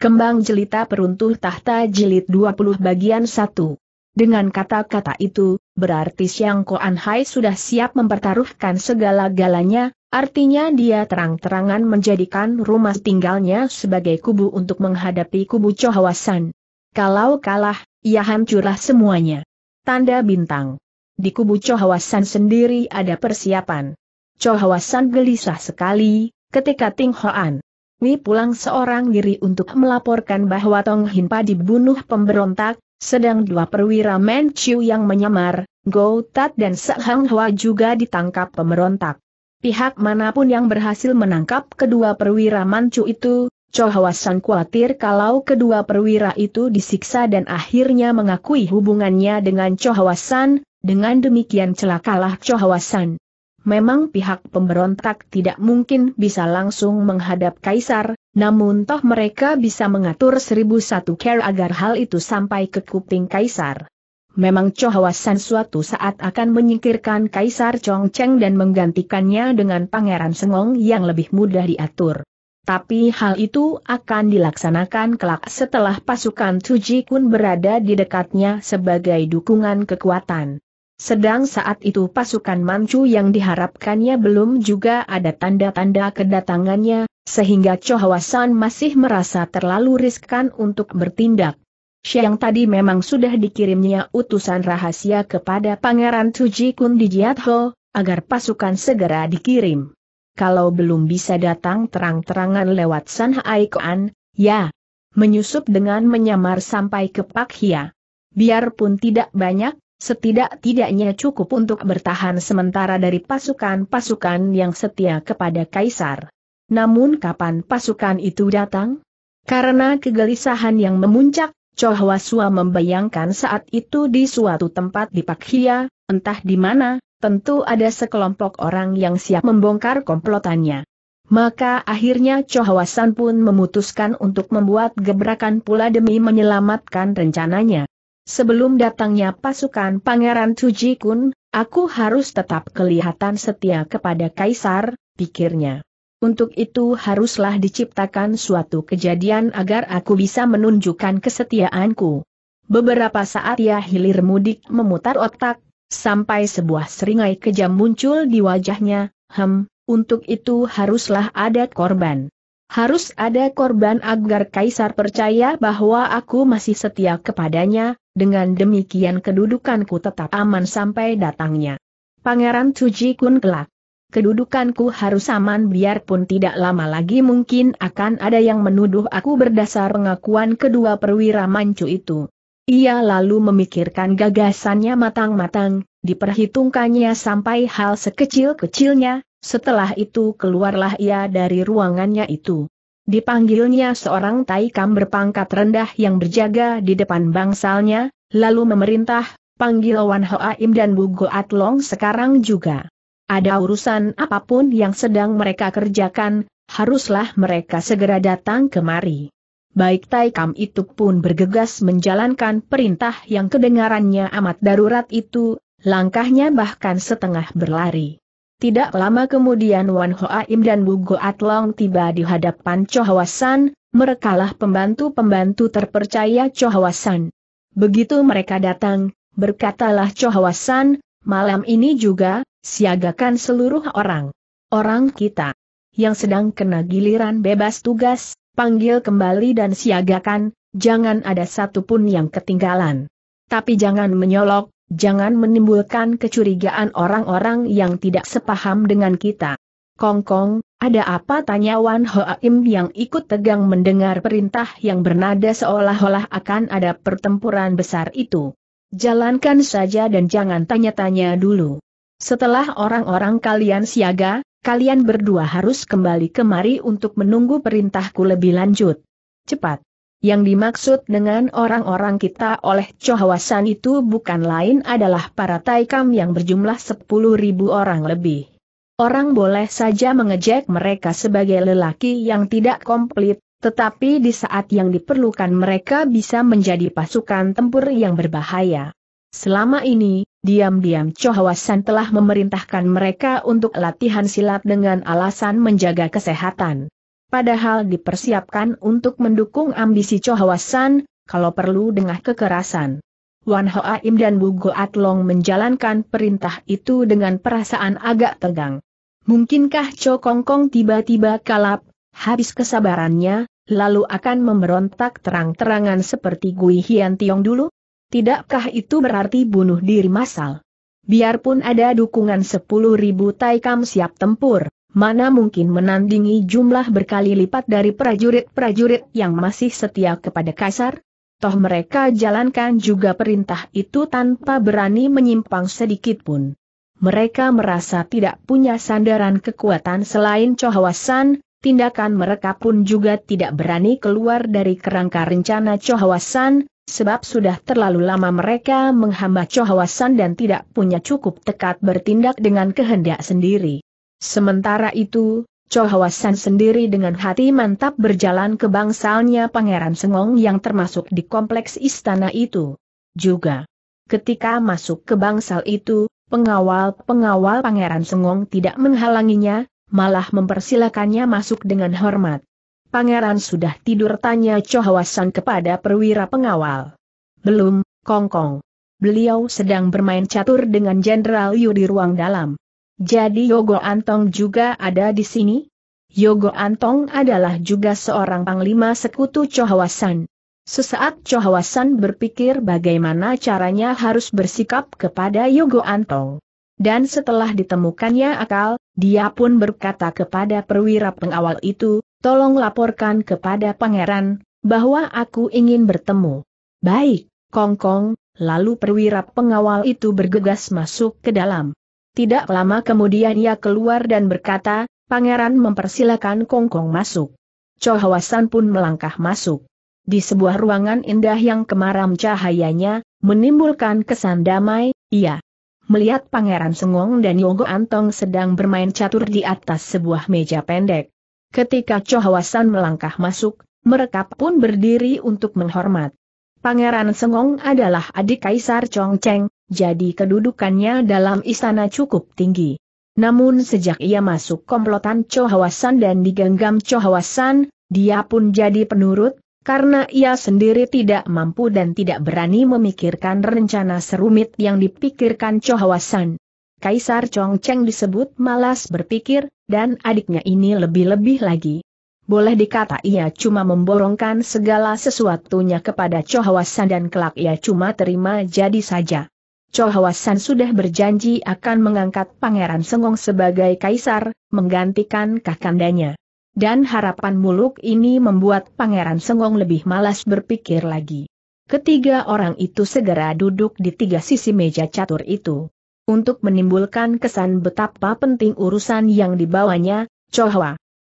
Kembang Jelita Peruntuh Tahta Jilid 20 Bagian 1 Dengan kata-kata itu, berarti Siang Koan Hai sudah siap mempertaruhkan segala-galanya, artinya dia terang-terangan menjadikan rumah tinggalnya sebagai kubu untuk menghadapi kubu Chohawasan. Kalau kalah, ia hancurlah semuanya. Tanda bintang. Di kubu Chohawasan sendiri ada persiapan. Chohawasan gelisah sekali, ketika Ting Hoan Ni pulang seorang diri untuk melaporkan bahwa Tong Hinpa dibunuh pemberontak, sedang dua perwira Manchu yang menyamar, Go Tat dan Sehang Hwa juga ditangkap pemberontak. Pihak manapun yang berhasil menangkap kedua perwira Manchu itu, Chohawasan khawatir kalau kedua perwira itu disiksa dan akhirnya mengakui hubungannya dengan Chohawasan, dengan demikian celakalah Chohawasan. Memang pihak pemberontak tidak mungkin bisa langsung menghadap kaisar, namun toh mereka bisa mengatur seribu satu care agar hal itu sampai ke kuping kaisar. Memang Chohawasan suatu saat akan menyingkirkan kaisar Chongcheng dan menggantikannya dengan pangeran Sengong yang lebih mudah diatur. Tapi hal itu akan dilaksanakan kelak setelah pasukan Tuji Kun berada di dekatnya sebagai dukungan kekuatan. Sedang saat itu pasukan Manchu yang diharapkannya belum juga ada tanda-tanda kedatangannya, sehingga Chohawasan masih merasa terlalu riskan untuk bertindak. Siang tadi memang sudah dikirimnya utusan rahasia kepada Pangeran Tuji Kun di Jiatho, agar pasukan segera dikirim. Kalau belum bisa datang terang-terangan lewat San Haikoan, ya, menyusup dengan menyamar sampai ke Pak Hia. Biarpun tidak banyak, setidak-tidaknya cukup untuk bertahan sementara dari pasukan-pasukan yang setia kepada Kaisar. Namun kapan pasukan itu datang? Karena kegelisahan yang memuncak, Chohwasua membayangkan saat itu di suatu tempat di Pakhia, entah di mana, tentu ada sekelompok orang yang siap membongkar komplotannya. Maka akhirnya Chohwasan pun memutuskan untuk membuat gebrakan pula demi menyelamatkan rencananya. Sebelum datangnya pasukan Pangeran Tuji Kun, aku harus tetap kelihatan setia kepada Kaisar, pikirnya. Untuk itu haruslah diciptakan suatu kejadian agar aku bisa menunjukkan kesetiaanku. Beberapa saat ia ya hilir mudik memutar otak, sampai sebuah seringai kejam muncul di wajahnya, hem, untuk itu haruslah ada korban. Harus ada korban agar kaisar percaya bahwa aku masih setia kepadanya, dengan demikian kedudukanku tetap aman sampai datangnya. Pangeran Tuji Kun kelak. Kedudukanku harus aman biarpun tidak lama lagi mungkin akan ada yang menuduh aku berdasar pengakuan kedua perwira mancu itu. Ia lalu memikirkan gagasannya matang-matang, diperhitungkannya sampai hal sekecil-kecilnya, setelah itu keluarlah ia dari ruangannya itu. Dipanggilnya seorang taikam berpangkat rendah yang berjaga di depan bangsalnya, lalu memerintah, panggil Wan Hoaim dan Bugo Atlong sekarang juga. Ada urusan apapun yang sedang mereka kerjakan, haruslah mereka segera datang kemari. Baik Taikam itu pun bergegas menjalankan perintah yang kedengarannya amat darurat itu, langkahnya bahkan setengah berlari. Tidak lama kemudian Wan Hoaim dan Bu Long tiba di hadapan Chohawasan, merekalah pembantu-pembantu terpercaya Chohawasan. Begitu mereka datang, berkatalah Chohawasan, malam ini juga, siagakan seluruh orang. Orang kita yang sedang kena giliran bebas tugas, panggil kembali dan siagakan, jangan ada satupun yang ketinggalan. Tapi jangan menyolok, Jangan menimbulkan kecurigaan orang-orang yang tidak sepaham dengan kita. Kongkong, Kong, ada apa tanya Wan Hoaim yang ikut tegang mendengar perintah yang bernada seolah-olah akan ada pertempuran besar itu. Jalankan saja dan jangan tanya-tanya dulu. Setelah orang-orang kalian siaga, kalian berdua harus kembali kemari untuk menunggu perintahku lebih lanjut. Cepat. Yang dimaksud dengan orang-orang kita oleh Chohawasan itu bukan lain adalah para Taikam yang berjumlah 10.000 orang lebih. Orang boleh saja mengejek mereka sebagai lelaki yang tidak komplit, tetapi di saat yang diperlukan mereka bisa menjadi pasukan tempur yang berbahaya. Selama ini, diam-diam Chohawasan telah memerintahkan mereka untuk latihan silat dengan alasan menjaga kesehatan padahal dipersiapkan untuk mendukung ambisi Chohawasan, kalau perlu dengan kekerasan. Wan Hoaim dan Bu Goat Long menjalankan perintah itu dengan perasaan agak tegang. Mungkinkah Cho Kong Kong tiba-tiba kalap, habis kesabarannya, lalu akan memberontak terang-terangan seperti Gui Hian Tiong dulu? Tidakkah itu berarti bunuh diri massal? Biarpun ada dukungan 10.000 Taikam siap tempur, mana mungkin menandingi jumlah berkali lipat dari prajurit-prajurit yang masih setia kepada Kaisar? Toh mereka jalankan juga perintah itu tanpa berani menyimpang sedikitpun. Mereka merasa tidak punya sandaran kekuatan selain Cohawasan, tindakan mereka pun juga tidak berani keluar dari kerangka rencana Cohawasan, sebab sudah terlalu lama mereka menghamba Cohawasan dan tidak punya cukup tekad bertindak dengan kehendak sendiri. Sementara itu, Chohawasan sendiri dengan hati mantap berjalan ke bangsalnya Pangeran Sengong yang termasuk di kompleks istana itu. Juga, ketika masuk ke bangsal itu, pengawal-pengawal Pangeran Sengong tidak menghalanginya, malah mempersilakannya masuk dengan hormat. Pangeran sudah tidur tanya Chohawasan kepada perwira pengawal. Belum, Kongkong. Kong. Beliau sedang bermain catur dengan Jenderal Yu di ruang dalam. Jadi Yogo Antong juga ada di sini? Yogo Antong adalah juga seorang panglima sekutu Chohawasan. Sesaat Chohawasan berpikir bagaimana caranya harus bersikap kepada Yogo Antong. Dan setelah ditemukannya akal, dia pun berkata kepada perwira pengawal itu, tolong laporkan kepada pangeran, bahwa aku ingin bertemu. Baik, Kongkong, lalu perwira pengawal itu bergegas masuk ke dalam. Tidak lama kemudian ia keluar dan berkata, Pangeran mempersilahkan Kongkong masuk. Chohawasan pun melangkah masuk. Di sebuah ruangan indah yang kemaram cahayanya, menimbulkan kesan damai, ia melihat Pangeran Sengong dan Yogo Antong sedang bermain catur di atas sebuah meja pendek. Ketika Chohawasan melangkah masuk, mereka pun berdiri untuk menghormat. Pangeran Sengong adalah adik Kaisar Chongcheng, jadi kedudukannya dalam istana cukup tinggi. Namun sejak ia masuk komplotan Cohawasan dan digenggam Cohawasan, dia pun jadi penurut, karena ia sendiri tidak mampu dan tidak berani memikirkan rencana serumit yang dipikirkan Cohawasan. Kaisar Chongcheng disebut malas berpikir, dan adiknya ini lebih-lebih lagi. Boleh dikata ia cuma memborongkan segala sesuatunya kepada Cohawasan dan kelak ia cuma terima jadi saja. Cho sudah berjanji akan mengangkat Pangeran Sengong sebagai kaisar, menggantikan kakandanya. Dan harapan muluk ini membuat Pangeran Sengong lebih malas berpikir lagi. Ketiga orang itu segera duduk di tiga sisi meja catur itu. Untuk menimbulkan kesan betapa penting urusan yang dibawanya, Cho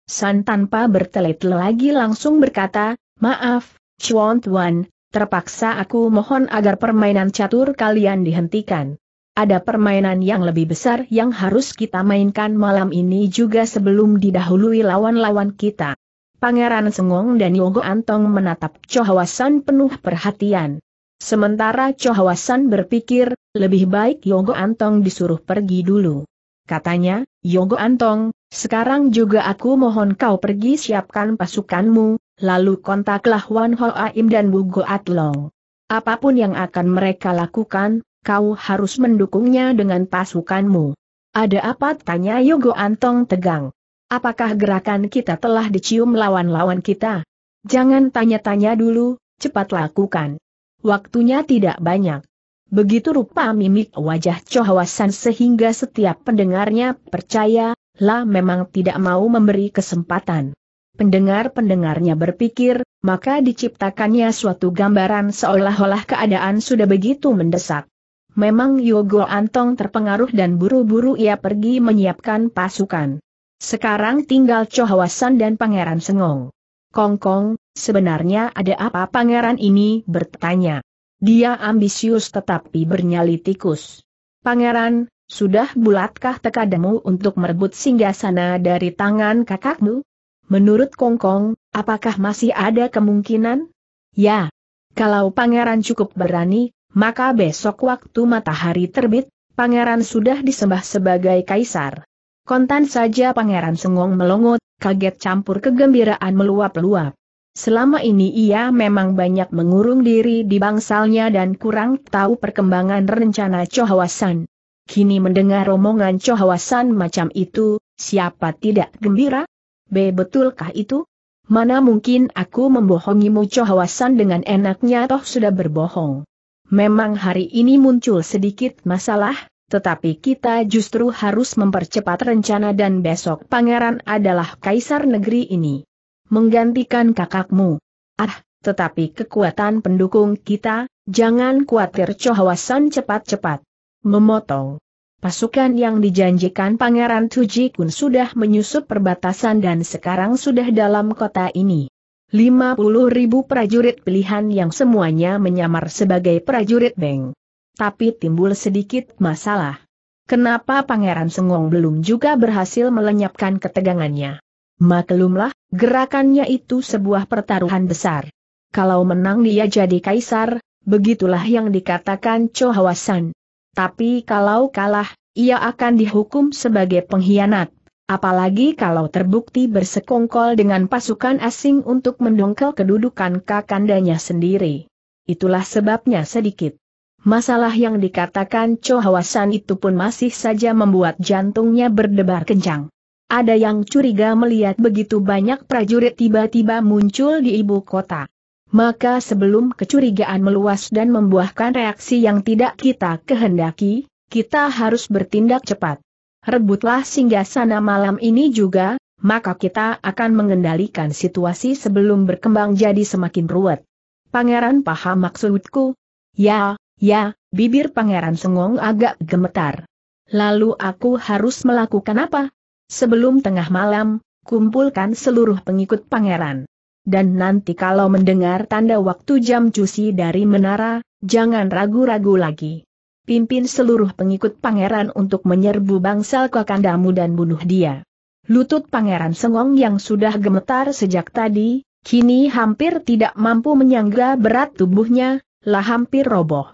San tanpa bertele-tele lagi langsung berkata, Maaf, Chuan Tuan, terpaksa aku mohon agar permainan catur kalian dihentikan. Ada permainan yang lebih besar yang harus kita mainkan malam ini juga sebelum didahului lawan-lawan kita. Pangeran Sengong dan Yogo Antong menatap Chohawasan penuh perhatian. Sementara Chohawasan berpikir, lebih baik Yogo Antong disuruh pergi dulu. Katanya, Yogo Antong, sekarang juga aku mohon kau pergi siapkan pasukanmu, lalu kontaklah Wan Ho Aim dan Wu Goat Long. Apapun yang akan mereka lakukan, kau harus mendukungnya dengan pasukanmu. Ada apa? Tanya Yogo Antong tegang. Apakah gerakan kita telah dicium lawan-lawan kita? Jangan tanya-tanya dulu, cepat lakukan. Waktunya tidak banyak. Begitu rupa mimik wajah Chohawasan sehingga setiap pendengarnya percaya, lah memang tidak mau memberi kesempatan pendengar-pendengarnya berpikir, maka diciptakannya suatu gambaran seolah-olah keadaan sudah begitu mendesak. Memang Yogo Antong terpengaruh dan buru-buru ia pergi menyiapkan pasukan. Sekarang tinggal Cohawasan dan Pangeran Sengong. Kongkong, sebenarnya ada apa pangeran ini bertanya. Dia ambisius tetapi bernyali tikus. Pangeran, sudah bulatkah tekademu untuk merebut singgasana dari tangan kakakmu? Menurut Kongkong, apakah masih ada kemungkinan? Ya. Kalau pangeran cukup berani, maka besok waktu matahari terbit, pangeran sudah disembah sebagai kaisar. Kontan saja pangeran sengong melongot, kaget campur kegembiraan meluap-luap. Selama ini ia memang banyak mengurung diri di bangsalnya dan kurang tahu perkembangan rencana Chohwasan. Kini mendengar omongan Chohwasan macam itu, siapa tidak gembira? B. Betulkah itu? Mana mungkin aku membohongimu cohawasan dengan enaknya toh sudah berbohong. Memang hari ini muncul sedikit masalah, tetapi kita justru harus mempercepat rencana dan besok pangeran adalah kaisar negeri ini. Menggantikan kakakmu. Ah, tetapi kekuatan pendukung kita, jangan khawatir cohawasan cepat-cepat. Memotong. Pasukan yang dijanjikan Pangeran Tuji Kun sudah menyusup perbatasan dan sekarang sudah dalam kota ini. 50 ribu prajurit pilihan yang semuanya menyamar sebagai prajurit Beng. Tapi timbul sedikit masalah. Kenapa Pangeran Sengong belum juga berhasil melenyapkan ketegangannya? Maklumlah, gerakannya itu sebuah pertaruhan besar. Kalau menang dia jadi kaisar, begitulah yang dikatakan Hwasan. Tapi kalau kalah, ia akan dihukum sebagai pengkhianat. Apalagi kalau terbukti bersekongkol dengan pasukan asing untuk mendongkel kedudukan kakandanya sendiri. Itulah sebabnya sedikit. Masalah yang dikatakan Chohawasan itu pun masih saja membuat jantungnya berdebar kencang. Ada yang curiga melihat begitu banyak prajurit tiba-tiba muncul di ibu kota. Maka sebelum kecurigaan meluas dan membuahkan reaksi yang tidak kita kehendaki, kita harus bertindak cepat. Rebutlah singgah sana malam ini juga, maka kita akan mengendalikan situasi sebelum berkembang jadi semakin ruwet. Pangeran paham maksudku? Ya, ya, bibir pangeran sengong agak gemetar. Lalu aku harus melakukan apa? Sebelum tengah malam, kumpulkan seluruh pengikut pangeran. Dan nanti kalau mendengar tanda waktu jam cusi dari menara, jangan ragu-ragu lagi. Pimpin seluruh pengikut pangeran untuk menyerbu bangsal kakandamu dan bunuh dia. Lutut pangeran sengong yang sudah gemetar sejak tadi, kini hampir tidak mampu menyangga berat tubuhnya, lah hampir roboh.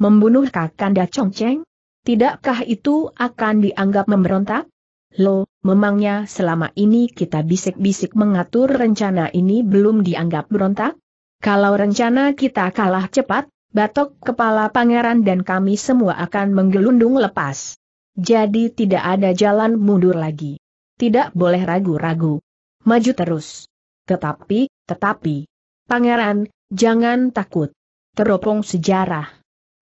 Membunuh Kakanda congceng? Tidakkah itu akan dianggap memberontak? Lo, memangnya selama ini kita bisik-bisik mengatur rencana ini belum dianggap berontak? Kalau rencana kita kalah cepat, batok kepala pangeran dan kami semua akan menggelundung lepas. Jadi tidak ada jalan mundur lagi. Tidak boleh ragu-ragu. Maju terus. Tetapi, tetapi. Pangeran, jangan takut. Teropong sejarah.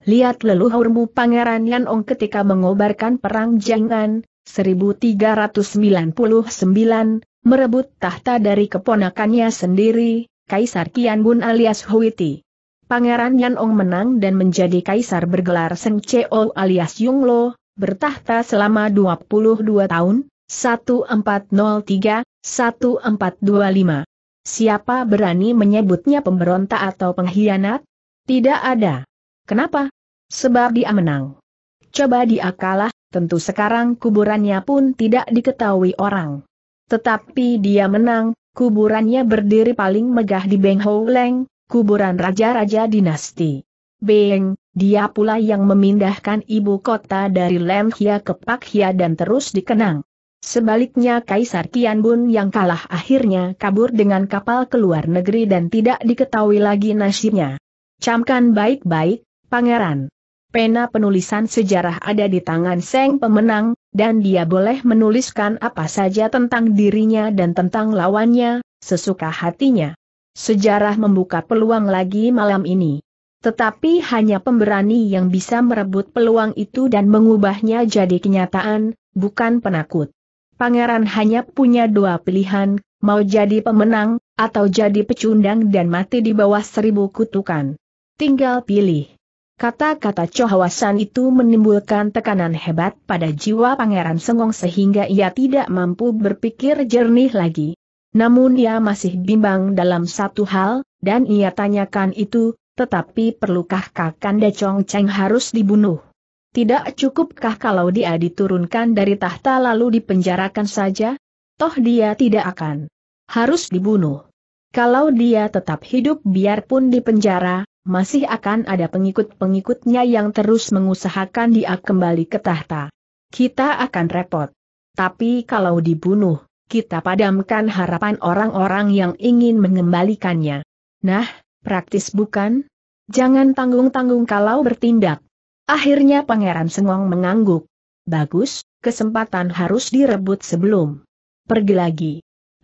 Lihat leluhurmu Pangeran Yanong ketika mengobarkan perang jangan, 1399, merebut tahta dari keponakannya sendiri, Kaisar Qian alias Huiti. Pangeran Yan menang dan menjadi kaisar bergelar Seng Cheo alias Yung Lo, bertahta selama 22 tahun, 1403-1425. Siapa berani menyebutnya pemberontak atau pengkhianat? Tidak ada. Kenapa? Sebab dia menang. Coba dia kalah, tentu sekarang kuburannya pun tidak diketahui orang. Tetapi dia menang, kuburannya berdiri paling megah di Beng Leng, kuburan raja-raja dinasti. Beng, dia pula yang memindahkan ibu kota dari Hia ke Pakia dan terus dikenang. Sebaliknya Kaisar Tian Bun yang kalah akhirnya kabur dengan kapal ke luar negeri dan tidak diketahui lagi nasibnya. Camkan baik-baik, pangeran pena penulisan sejarah ada di tangan Seng Pemenang, dan dia boleh menuliskan apa saja tentang dirinya dan tentang lawannya, sesuka hatinya. Sejarah membuka peluang lagi malam ini. Tetapi hanya pemberani yang bisa merebut peluang itu dan mengubahnya jadi kenyataan, bukan penakut. Pangeran hanya punya dua pilihan, mau jadi pemenang, atau jadi pecundang dan mati di bawah seribu kutukan. Tinggal pilih. Kata-kata Chohawasan itu menimbulkan tekanan hebat pada jiwa Pangeran Sengong sehingga ia tidak mampu berpikir jernih lagi. Namun ia masih bimbang dalam satu hal, dan ia tanyakan itu, tetapi perlukah Kakanda Chong Cheng harus dibunuh? Tidak cukupkah kalau dia diturunkan dari tahta lalu dipenjarakan saja? Toh dia tidak akan harus dibunuh. Kalau dia tetap hidup biarpun dipenjara, masih akan ada pengikut-pengikutnya yang terus mengusahakan dia kembali ke tahta. Kita akan repot. Tapi kalau dibunuh, kita padamkan harapan orang-orang yang ingin mengembalikannya. Nah, praktis bukan? Jangan tanggung-tanggung kalau bertindak. Akhirnya Pangeran Sengong mengangguk. Bagus, kesempatan harus direbut sebelum. Pergi lagi.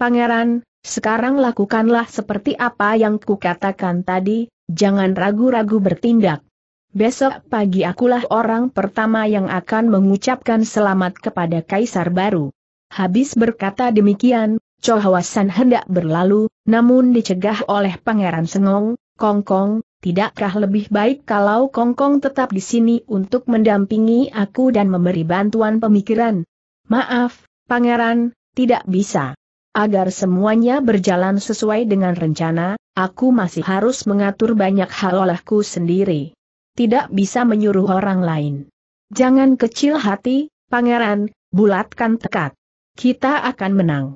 Pangeran, sekarang lakukanlah seperti apa yang kukatakan tadi, jangan ragu-ragu bertindak. Besok pagi akulah orang pertama yang akan mengucapkan selamat kepada kaisar baru. Habis berkata demikian, Chohawasan hendak berlalu, namun dicegah oleh Pangeran Sengong, Kongkong, tidakkah lebih baik kalau Kongkong tetap di sini untuk mendampingi aku dan memberi bantuan pemikiran? Maaf, Pangeran, tidak bisa. Agar semuanya berjalan sesuai dengan rencana, aku masih harus mengatur banyak hal olehku sendiri. Tidak bisa menyuruh orang lain. Jangan kecil hati, pangeran, bulatkan tekad. Kita akan menang.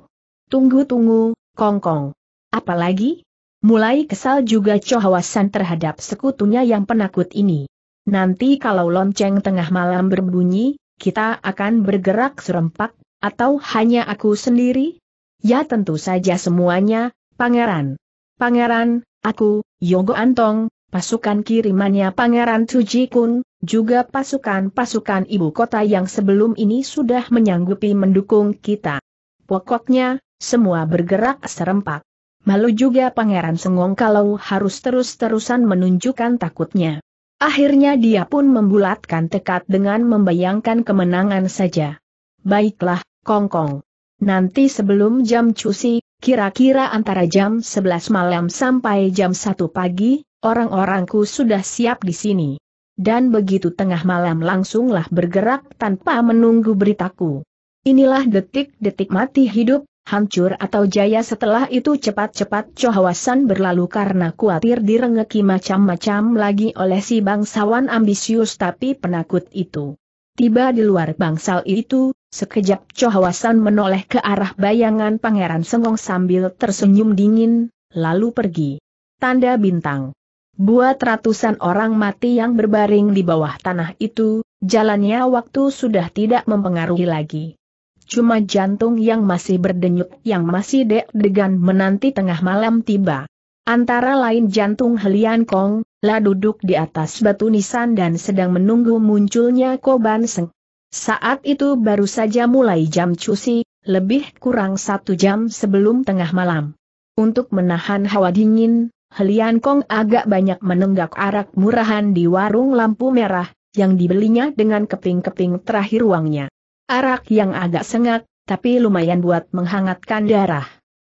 Tunggu-tunggu, kongkong. Apalagi? Mulai kesal juga cohawasan terhadap sekutunya yang penakut ini. Nanti kalau lonceng tengah malam berbunyi, kita akan bergerak serempak, atau hanya aku sendiri? Ya tentu saja semuanya, Pangeran. Pangeran, aku, Yogo Antong, pasukan kirimannya Pangeran Tuji Kun, juga pasukan-pasukan ibu kota yang sebelum ini sudah menyanggupi mendukung kita. Pokoknya, semua bergerak serempak. Malu juga Pangeran Sengong kalau harus terus-terusan menunjukkan takutnya. Akhirnya dia pun membulatkan tekad dengan membayangkan kemenangan saja. Baiklah, Kongkong. Nanti sebelum jam cuci, kira-kira antara jam 11 malam sampai jam 1 pagi, orang-orangku sudah siap di sini. Dan begitu tengah malam langsunglah bergerak tanpa menunggu beritaku. Inilah detik-detik mati hidup, hancur atau jaya setelah itu cepat-cepat cohawasan berlalu karena kuatir direngeki macam-macam lagi oleh si bangsawan ambisius tapi penakut itu. Tiba di luar bangsal itu, Sekejap Chohawasan menoleh ke arah bayangan Pangeran Sengong sambil tersenyum dingin, lalu pergi. Tanda bintang. Buat ratusan orang mati yang berbaring di bawah tanah itu, jalannya waktu sudah tidak mempengaruhi lagi. Cuma jantung yang masih berdenyut yang masih deg-degan menanti tengah malam tiba. Antara lain jantung Helian Kong, La duduk di atas batu nisan dan sedang menunggu munculnya Koban Seng. Saat itu baru saja mulai jam cuci, lebih kurang satu jam sebelum tengah malam. Untuk menahan hawa dingin, Helian Kong agak banyak menenggak arak murahan di warung lampu merah, yang dibelinya dengan keping-keping terakhir uangnya. Arak yang agak sengat, tapi lumayan buat menghangatkan darah.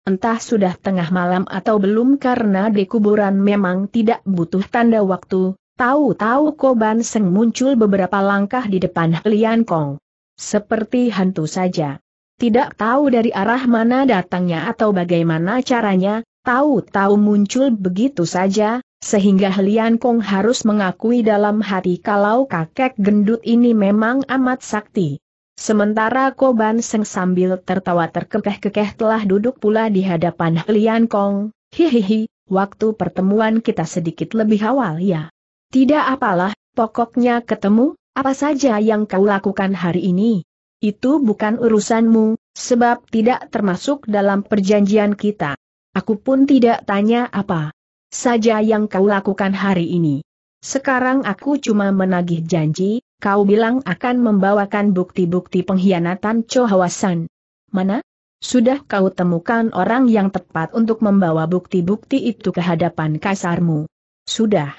Entah sudah tengah malam atau belum karena di kuburan memang tidak butuh tanda waktu, Tahu-tahu Koban Seng muncul beberapa langkah di depan Lian Kong. Seperti hantu saja. Tidak tahu dari arah mana datangnya atau bagaimana caranya, tahu-tahu muncul begitu saja, sehingga Lian Kong harus mengakui dalam hati kalau kakek gendut ini memang amat sakti. Sementara Koban Seng sambil tertawa terkekeh-kekeh telah duduk pula di hadapan Lian Kong, hihihi, waktu pertemuan kita sedikit lebih awal ya. Tidak apalah, pokoknya ketemu, apa saja yang kau lakukan hari ini. Itu bukan urusanmu, sebab tidak termasuk dalam perjanjian kita. Aku pun tidak tanya apa saja yang kau lakukan hari ini. Sekarang aku cuma menagih janji, kau bilang akan membawakan bukti-bukti pengkhianatan Chohawasan. Mana? Sudah kau temukan orang yang tepat untuk membawa bukti-bukti itu ke hadapan kasarmu? Sudah.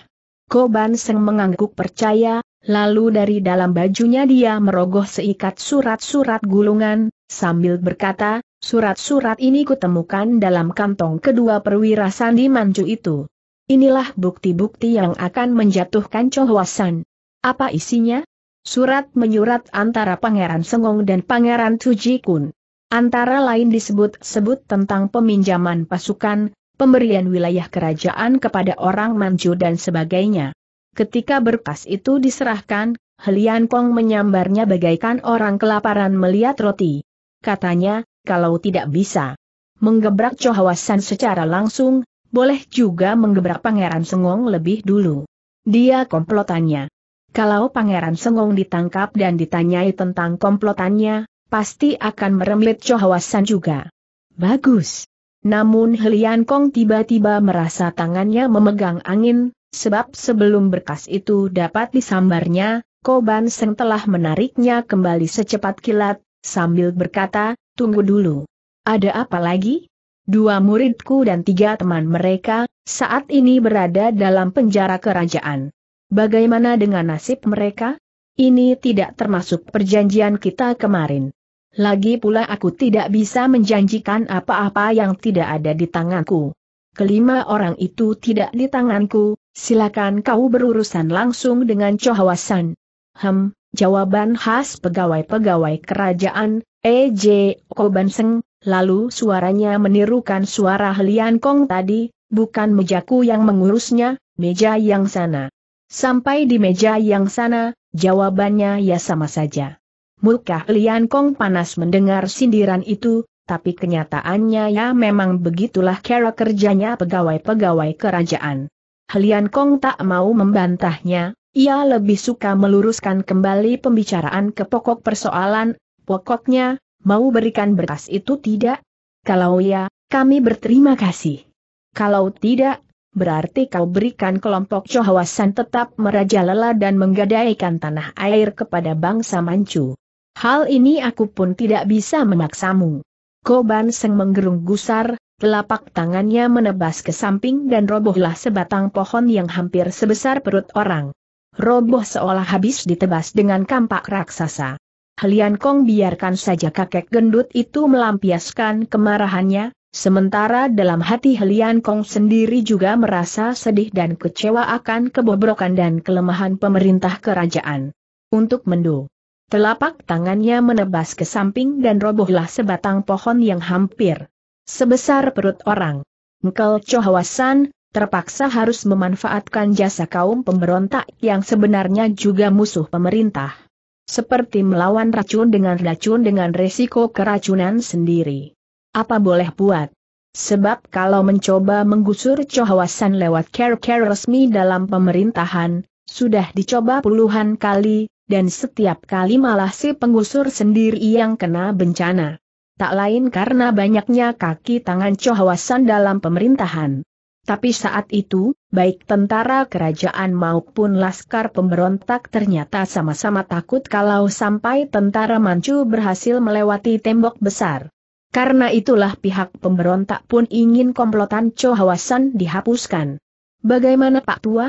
Koban Seng mengangguk percaya, lalu dari dalam bajunya dia merogoh seikat surat-surat gulungan, sambil berkata, surat-surat ini kutemukan dalam kantong kedua perwira Sandi Manju itu. Inilah bukti-bukti yang akan menjatuhkan cohwasan. Apa isinya? Surat menyurat antara Pangeran Sengong dan Pangeran Tujikun. Antara lain disebut-sebut tentang peminjaman pasukan, pemberian wilayah kerajaan kepada orang Manju dan sebagainya. Ketika berkas itu diserahkan, Helian Kong menyambarnya bagaikan orang kelaparan melihat roti. Katanya, kalau tidak bisa menggebrak Chohawasan secara langsung, boleh juga menggebrak Pangeran Sengong lebih dulu. Dia komplotannya. Kalau Pangeran Sengong ditangkap dan ditanyai tentang komplotannya, pasti akan meremlit Chohawasan juga. Bagus. Namun Helian Kong tiba-tiba merasa tangannya memegang angin, sebab sebelum berkas itu dapat disambarnya, Koban Seng telah menariknya kembali secepat kilat, sambil berkata, tunggu dulu. Ada apa lagi? Dua muridku dan tiga teman mereka, saat ini berada dalam penjara kerajaan. Bagaimana dengan nasib mereka? Ini tidak termasuk perjanjian kita kemarin. Lagi pula aku tidak bisa menjanjikan apa-apa yang tidak ada di tanganku. Kelima orang itu tidak di tanganku, silakan kau berurusan langsung dengan Chohawasan. Hem, jawaban khas pegawai-pegawai kerajaan, E.J. Kobanseng, lalu suaranya menirukan suara Helian Kong tadi, bukan mejaku yang mengurusnya, meja yang sana. Sampai di meja yang sana, jawabannya ya sama saja. Muka Lian Kong panas mendengar sindiran itu, tapi kenyataannya ya memang begitulah cara kerjanya pegawai-pegawai kerajaan. Lian Kong tak mau membantahnya, ia lebih suka meluruskan kembali pembicaraan ke pokok persoalan, pokoknya, mau berikan berkas itu tidak? Kalau ya, kami berterima kasih. Kalau tidak, berarti kau berikan kelompok cohawasan tetap merajalela dan menggadaikan tanah air kepada bangsa Manchu. Hal ini aku pun tidak bisa memaksamu. Koban Seng menggerung gusar, telapak tangannya menebas ke samping dan robohlah sebatang pohon yang hampir sebesar perut orang. Roboh seolah habis ditebas dengan kampak raksasa. Helian Kong biarkan saja kakek gendut itu melampiaskan kemarahannya, sementara dalam hati Helian Kong sendiri juga merasa sedih dan kecewa akan kebobrokan dan kelemahan pemerintah kerajaan. Untuk mendung. Telapak tangannya menebas ke samping dan robohlah sebatang pohon yang hampir sebesar perut orang. Engkel Chohawasan, terpaksa harus memanfaatkan jasa kaum pemberontak yang sebenarnya juga musuh pemerintah. Seperti melawan racun dengan racun dengan resiko keracunan sendiri. Apa boleh buat? Sebab kalau mencoba menggusur Chohwasan lewat care-care resmi dalam pemerintahan, sudah dicoba puluhan kali, dan setiap kali malah si penggusur sendiri yang kena bencana. Tak lain karena banyaknya kaki tangan cohawasan dalam pemerintahan. Tapi saat itu, baik tentara kerajaan maupun laskar pemberontak ternyata sama-sama takut kalau sampai tentara Manchu berhasil melewati tembok besar. Karena itulah pihak pemberontak pun ingin komplotan cohwasan dihapuskan. Bagaimana Pak Tua?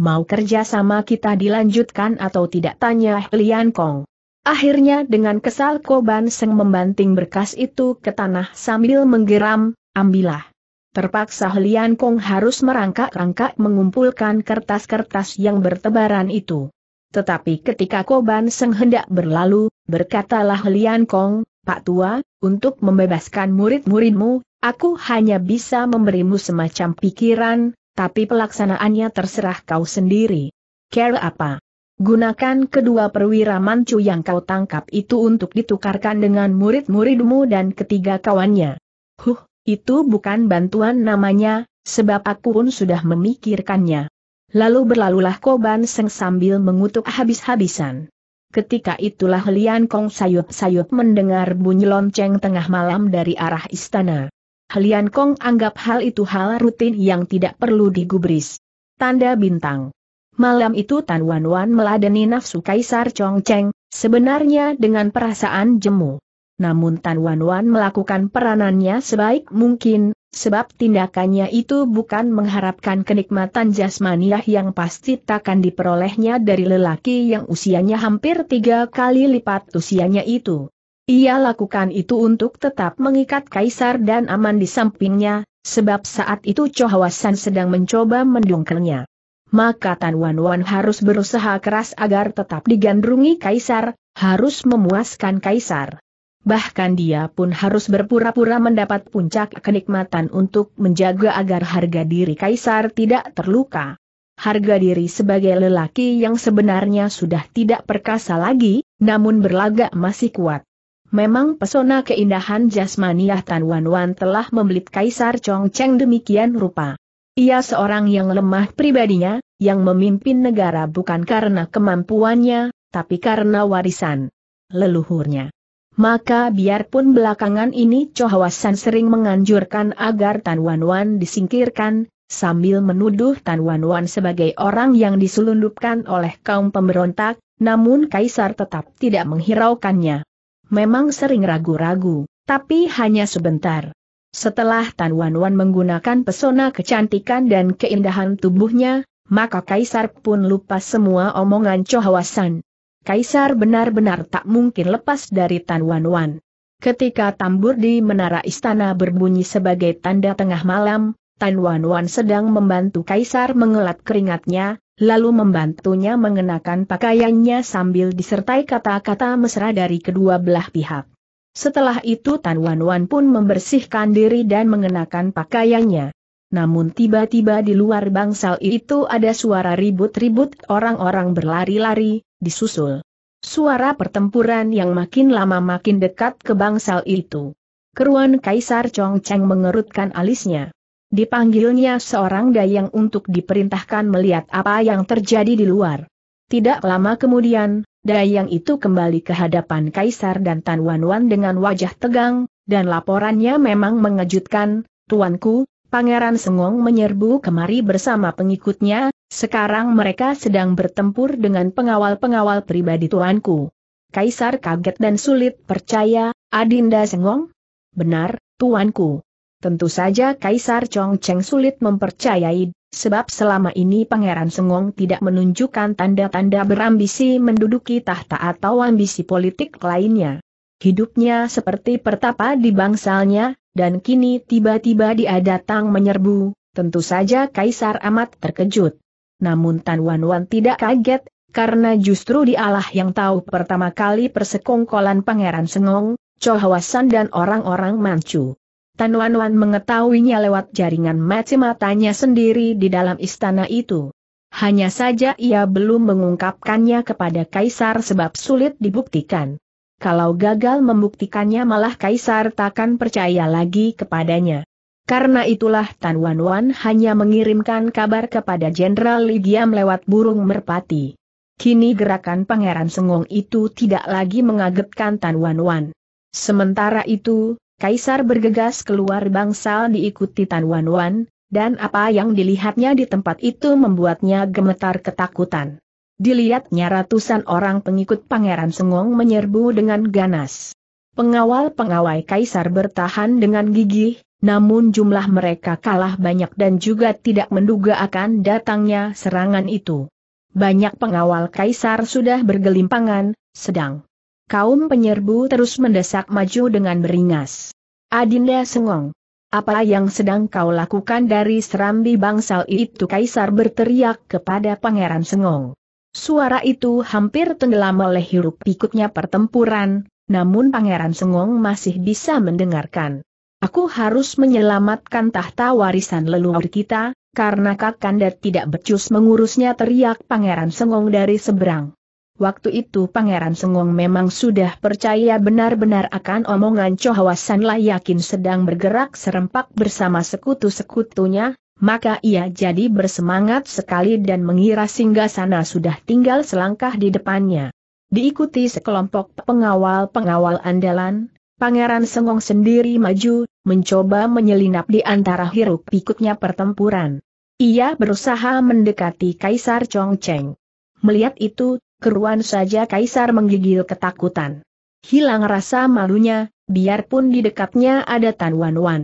mau kerja sama kita dilanjutkan atau tidak tanya Lian Kong. Akhirnya dengan kesal Koban Seng membanting berkas itu ke tanah sambil menggeram, ambillah. Terpaksa Lian Kong harus merangkak-rangkak mengumpulkan kertas-kertas yang bertebaran itu. Tetapi ketika Koban Seng hendak berlalu, berkatalah Lian Kong, Pak Tua, untuk membebaskan murid-muridmu, aku hanya bisa memberimu semacam pikiran, tapi pelaksanaannya terserah kau sendiri. Care apa? Gunakan kedua perwira mancu yang kau tangkap itu untuk ditukarkan dengan murid-muridmu dan ketiga kawannya. Huh, itu bukan bantuan namanya, sebab aku pun sudah memikirkannya. Lalu berlalulah Koban Seng sambil mengutuk habis-habisan. Ketika itulah Lian Kong sayup-sayup mendengar bunyi lonceng tengah malam dari arah istana. Halian Kong anggap hal itu hal rutin yang tidak perlu digubris. Tanda bintang. Malam itu Tan Wan Wan meladeni nafsu Kaisar Chong Cheng, sebenarnya dengan perasaan jemu. Namun Tan Wan Wan melakukan peranannya sebaik mungkin, sebab tindakannya itu bukan mengharapkan kenikmatan jasmaniah yang pasti takkan diperolehnya dari lelaki yang usianya hampir tiga kali lipat usianya itu. Ia lakukan itu untuk tetap mengikat Kaisar dan aman di sampingnya, sebab saat itu Chohawasan sedang mencoba mendungkelnya. Maka Tan Wan Wan harus berusaha keras agar tetap digandrungi Kaisar, harus memuaskan Kaisar. Bahkan dia pun harus berpura-pura mendapat puncak kenikmatan untuk menjaga agar harga diri Kaisar tidak terluka. Harga diri sebagai lelaki yang sebenarnya sudah tidak perkasa lagi, namun berlagak masih kuat. Memang pesona keindahan jasmaniah Tan Wan Wan telah membelit Kaisar Chong Cheng demikian rupa. Ia seorang yang lemah pribadinya, yang memimpin negara bukan karena kemampuannya, tapi karena warisan leluhurnya. Maka biarpun belakangan ini Chohawasan sering menganjurkan agar Tan Wan Wan disingkirkan, sambil menuduh Tan Wan Wan sebagai orang yang diselundupkan oleh kaum pemberontak, namun Kaisar tetap tidak menghiraukannya. Memang sering ragu-ragu, tapi hanya sebentar. Setelah Tan Wan Wan menggunakan pesona kecantikan dan keindahan tubuhnya, maka Kaisar pun lupa semua omongan Chohawasan. Kaisar benar-benar tak mungkin lepas dari Tan Wan Wan. Ketika tambur di menara istana berbunyi sebagai tanda tengah malam, Tan Wan Wan sedang membantu Kaisar mengelap keringatnya, lalu membantunya mengenakan pakaiannya sambil disertai kata-kata mesra dari kedua belah pihak. Setelah itu Tan Wan Wan pun membersihkan diri dan mengenakan pakaiannya. Namun tiba-tiba di luar bangsal itu ada suara ribut-ribut orang-orang berlari-lari, disusul. Suara pertempuran yang makin lama makin dekat ke bangsal itu. Keruan Kaisar Chong Cheng mengerutkan alisnya. Dipanggilnya seorang dayang untuk diperintahkan melihat apa yang terjadi di luar. Tidak lama kemudian, dayang itu kembali ke hadapan Kaisar dan Tan Wanwan dengan wajah tegang, dan laporannya memang mengejutkan, Tuanku, Pangeran Sengong menyerbu kemari bersama pengikutnya, sekarang mereka sedang bertempur dengan pengawal-pengawal pribadi Tuanku. Kaisar kaget dan sulit percaya, Adinda Sengong? Benar, Tuanku. Tentu saja Kaisar Chong Cheng sulit mempercayai, sebab selama ini Pangeran Sengong tidak menunjukkan tanda-tanda berambisi menduduki tahta atau ambisi politik lainnya. Hidupnya seperti pertapa di bangsalnya, dan kini tiba-tiba dia datang menyerbu, tentu saja Kaisar amat terkejut. Namun Tan Wan Wan tidak kaget, karena justru dialah yang tahu pertama kali persekongkolan Pangeran Sengong, Chohawasan dan orang-orang Manchu. Tan Wan Wan mengetahuinya lewat jaringan mata matanya sendiri di dalam istana itu. Hanya saja ia belum mengungkapkannya kepada Kaisar sebab sulit dibuktikan. Kalau gagal membuktikannya malah Kaisar takkan percaya lagi kepadanya. Karena itulah Tan Wan Wan hanya mengirimkan kabar kepada Jenderal Ligiam lewat burung merpati. Kini gerakan Pangeran Sengong itu tidak lagi mengagetkan Tan Wan Wan. Sementara itu, Kaisar bergegas keluar bangsal diikuti Tan Wan Wan, dan apa yang dilihatnya di tempat itu membuatnya gemetar ketakutan. Dilihatnya ratusan orang pengikut Pangeran Sengong menyerbu dengan ganas. Pengawal-pengawai kaisar bertahan dengan gigih, namun jumlah mereka kalah banyak dan juga tidak menduga akan datangnya serangan itu. Banyak pengawal kaisar sudah bergelimpangan, sedang Kaum penyerbu terus mendesak maju dengan beringas. Adinda sengong. Apa yang sedang kau lakukan dari serambi bangsal itu kaisar berteriak kepada pangeran sengong. Suara itu hampir tenggelam oleh hiruk pikuknya pertempuran, namun pangeran sengong masih bisa mendengarkan. Aku harus menyelamatkan tahta warisan leluhur kita, karena Kakanda tidak becus mengurusnya teriak pangeran sengong dari seberang. Waktu itu Pangeran Sengong memang sudah percaya benar-benar akan omongan Chohawa lah yakin sedang bergerak serempak bersama sekutu-sekutunya, maka ia jadi bersemangat sekali dan mengira singgah sana sudah tinggal selangkah di depannya. Diikuti sekelompok pengawal-pengawal andalan, Pangeran Sengong sendiri maju, mencoba menyelinap di antara hiruk pikuknya pertempuran. Ia berusaha mendekati Kaisar Chongcheng. Melihat itu, keruan saja Kaisar menggigil ketakutan. Hilang rasa malunya, biarpun di dekatnya ada Tan Wan Wan.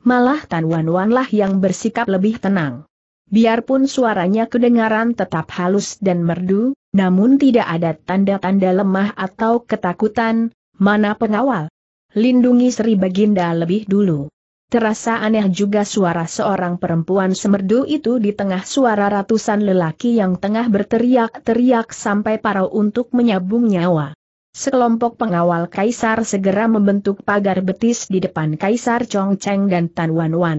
Malah Tan Wan Wan lah yang bersikap lebih tenang. Biarpun suaranya kedengaran tetap halus dan merdu, namun tidak ada tanda-tanda lemah atau ketakutan, mana pengawal. Lindungi Sri Baginda lebih dulu. Terasa aneh juga suara seorang perempuan semerdu itu di tengah suara ratusan lelaki yang tengah berteriak-teriak sampai parau untuk menyabung nyawa. Sekelompok pengawal kaisar segera membentuk pagar betis di depan kaisar Chong Cheng dan Tan Wan Wan.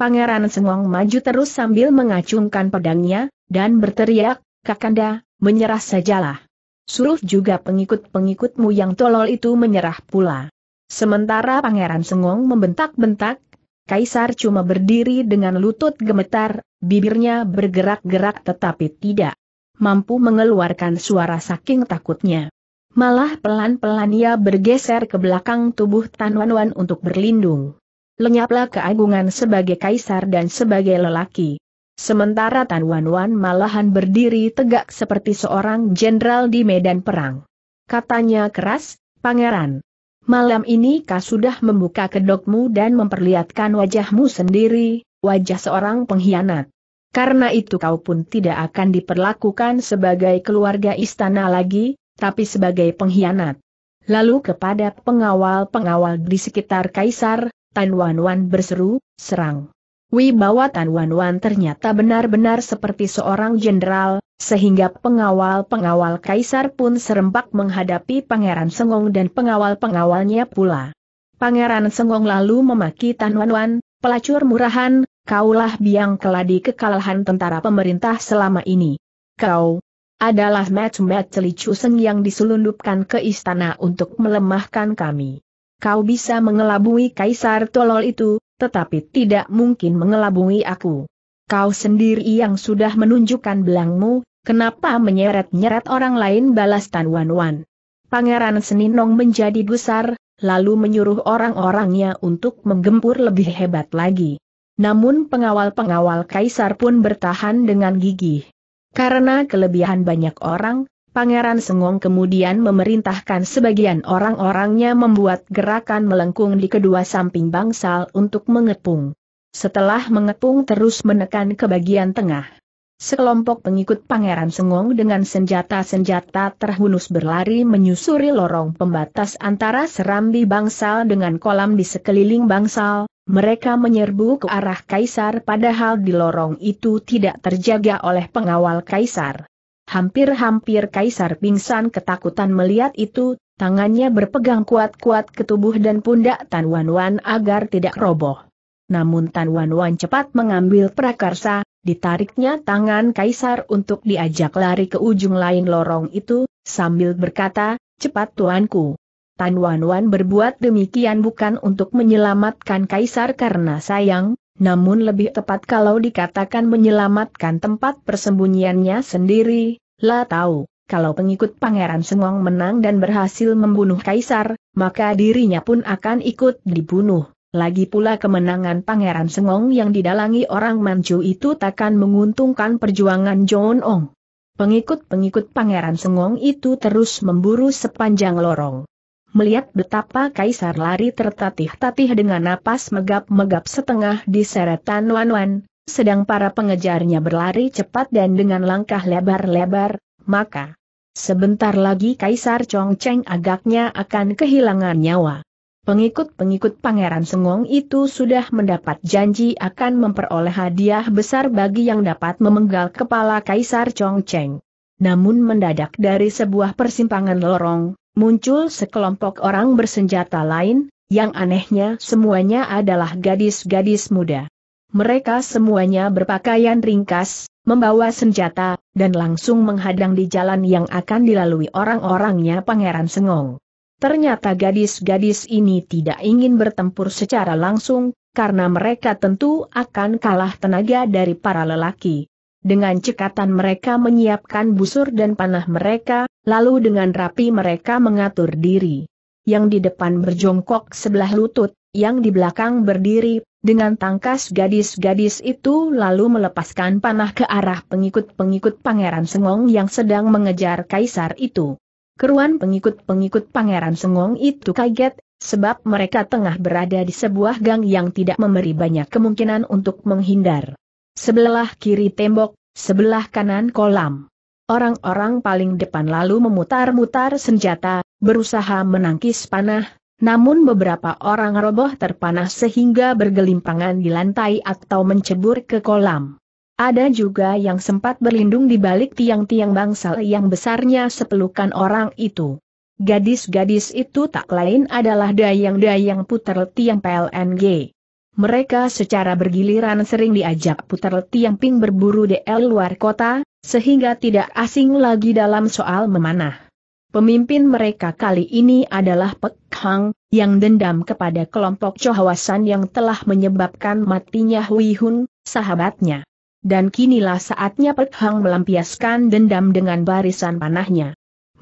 Pangeran Sengong maju terus sambil mengacungkan pedangnya, dan berteriak, Kakanda, menyerah sajalah. Suruh juga pengikut-pengikutmu yang tolol itu menyerah pula. Sementara Pangeran Sengong membentak-bentak, Kaisar cuma berdiri dengan lutut gemetar, bibirnya bergerak-gerak tetapi tidak mampu mengeluarkan suara saking takutnya. Malah pelan-pelan ia bergeser ke belakang tubuh Tan Wan Wan untuk berlindung. Lenyaplah keagungan sebagai kaisar dan sebagai lelaki. Sementara Tan Wan Wan malahan berdiri tegak seperti seorang jenderal di medan perang. Katanya keras, Pangeran. Malam ini kau sudah membuka kedokmu dan memperlihatkan wajahmu sendiri, wajah seorang pengkhianat. Karena itu kau pun tidak akan diperlakukan sebagai keluarga istana lagi, tapi sebagai pengkhianat. Lalu kepada pengawal-pengawal di sekitar kaisar, Tan Wan Wan berseru, serang. Wibawa Tan Wan Wan ternyata benar-benar seperti seorang jenderal, sehingga pengawal-pengawal kaisar pun serempak menghadapi Pangeran Sengong dan pengawal-pengawalnya pula. Pangeran Sengong lalu memaki Tan Wan Wan, pelacur murahan, kaulah biang keladi kekalahan tentara pemerintah selama ini. Kau adalah match-match seng yang diselundupkan ke istana untuk melemahkan kami. Kau bisa mengelabui kaisar tolol itu, tetapi tidak mungkin mengelabui aku. Kau sendiri yang sudah menunjukkan belangmu, Kenapa menyeret-nyeret orang lain balas Tan Wan Wan? Pangeran Seninong menjadi gusar, lalu menyuruh orang-orangnya untuk menggempur lebih hebat lagi. Namun pengawal-pengawal kaisar pun bertahan dengan gigih. Karena kelebihan banyak orang, Pangeran Sengong kemudian memerintahkan sebagian orang-orangnya membuat gerakan melengkung di kedua samping bangsal untuk mengepung. Setelah mengepung terus menekan ke bagian tengah. Sekelompok pengikut Pangeran Sengong dengan senjata-senjata terhunus berlari menyusuri lorong pembatas antara serambi bangsal dengan kolam di sekeliling bangsal, mereka menyerbu ke arah kaisar padahal di lorong itu tidak terjaga oleh pengawal kaisar. Hampir-hampir kaisar pingsan ketakutan melihat itu, tangannya berpegang kuat-kuat ke tubuh dan pundak Tan Wan Wan agar tidak roboh. Namun Tan Wan Wan cepat mengambil prakarsa, Ditariknya tangan kaisar untuk diajak lari ke ujung lain lorong itu, sambil berkata, cepat tuanku. Tan Wan Wan berbuat demikian bukan untuk menyelamatkan kaisar karena sayang, namun lebih tepat kalau dikatakan menyelamatkan tempat persembunyiannya sendiri, lah tahu. Kalau pengikut Pangeran Sengong menang dan berhasil membunuh Kaisar, maka dirinya pun akan ikut dibunuh. Lagi pula kemenangan Pangeran Sengong yang didalangi orang Manchu itu takkan menguntungkan perjuangan John Ong. Pengikut-pengikut Pangeran Sengong itu terus memburu sepanjang lorong. Melihat betapa Kaisar lari tertatih-tatih dengan napas megap-megap setengah di seretan Wan-Wan, sedang para pengejarnya berlari cepat dan dengan langkah lebar-lebar, maka sebentar lagi Kaisar Chongcheng agaknya akan kehilangan nyawa. Pengikut-pengikut Pangeran Sengong itu sudah mendapat janji akan memperoleh hadiah besar bagi yang dapat memenggal kepala Kaisar Chongcheng. Namun mendadak dari sebuah persimpangan lorong, muncul sekelompok orang bersenjata lain, yang anehnya semuanya adalah gadis-gadis muda. Mereka semuanya berpakaian ringkas, membawa senjata, dan langsung menghadang di jalan yang akan dilalui orang-orangnya Pangeran Sengong. Ternyata gadis-gadis ini tidak ingin bertempur secara langsung, karena mereka tentu akan kalah tenaga dari para lelaki. Dengan cekatan mereka menyiapkan busur dan panah mereka, lalu dengan rapi mereka mengatur diri. Yang di depan berjongkok sebelah lutut, yang di belakang berdiri, dengan tangkas gadis-gadis itu lalu melepaskan panah ke arah pengikut-pengikut Pangeran Sengong yang sedang mengejar kaisar itu. Keruan pengikut-pengikut Pangeran Sengong itu kaget, sebab mereka tengah berada di sebuah gang yang tidak memberi banyak kemungkinan untuk menghindar. Sebelah kiri tembok, sebelah kanan kolam. Orang-orang paling depan lalu memutar-mutar senjata, berusaha menangkis panah, namun beberapa orang roboh terpanah sehingga bergelimpangan di lantai atau mencebur ke kolam. Ada juga yang sempat berlindung di balik tiang-tiang bangsal yang besarnya sepelukan orang itu. Gadis-gadis itu tak lain adalah dayang-dayang puter tiang PLNG. Mereka secara bergiliran sering diajak puter tiang ping berburu di luar kota, sehingga tidak asing lagi dalam soal memanah. Pemimpin mereka kali ini adalah Pek Hang, yang dendam kepada kelompok cohawasan yang telah menyebabkan matinya Hui Hun, sahabatnya dan kinilah saatnya Pek Hang melampiaskan dendam dengan barisan panahnya.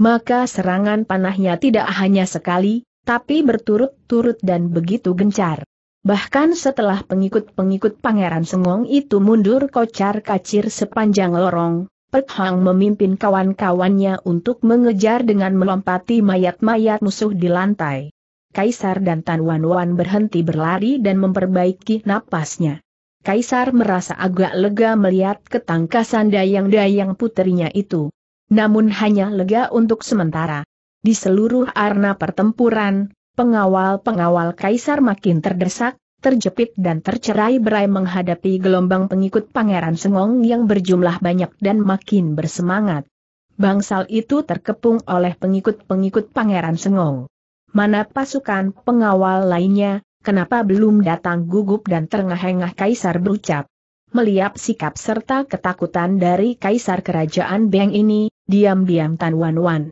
Maka serangan panahnya tidak hanya sekali, tapi berturut-turut dan begitu gencar. Bahkan setelah pengikut-pengikut Pangeran Sengong itu mundur kocar-kacir sepanjang lorong, Pek Hang memimpin kawan-kawannya untuk mengejar dengan melompati mayat-mayat musuh di lantai. Kaisar dan Tan Wan Wan berhenti berlari dan memperbaiki napasnya. Kaisar merasa agak lega melihat ketangkasan dayang-dayang putrinya itu. Namun hanya lega untuk sementara. Di seluruh arena pertempuran, pengawal-pengawal kaisar makin terdesak, terjepit dan tercerai berai menghadapi gelombang pengikut Pangeran Sengong yang berjumlah banyak dan makin bersemangat. Bangsal itu terkepung oleh pengikut-pengikut Pangeran Sengong. Mana pasukan pengawal lainnya, Kenapa belum datang gugup dan terengah-engah Kaisar berucap. Melihat sikap serta ketakutan dari Kaisar Kerajaan Beng ini, diam-diam Tan Wan Wan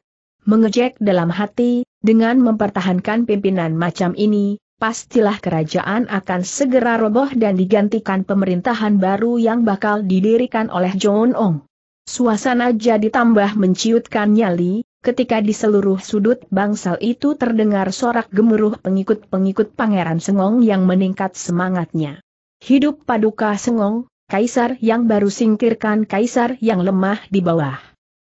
mengejek dalam hati, dengan mempertahankan pimpinan macam ini, pastilah kerajaan akan segera roboh dan digantikan pemerintahan baru yang bakal didirikan oleh John Ong. Suasana jadi tambah menciutkan nyali, ketika di seluruh sudut bangsal itu terdengar sorak gemuruh pengikut-pengikut Pangeran Sengong yang meningkat semangatnya. Hidup Paduka Sengong, Kaisar yang baru singkirkan Kaisar yang lemah di bawah.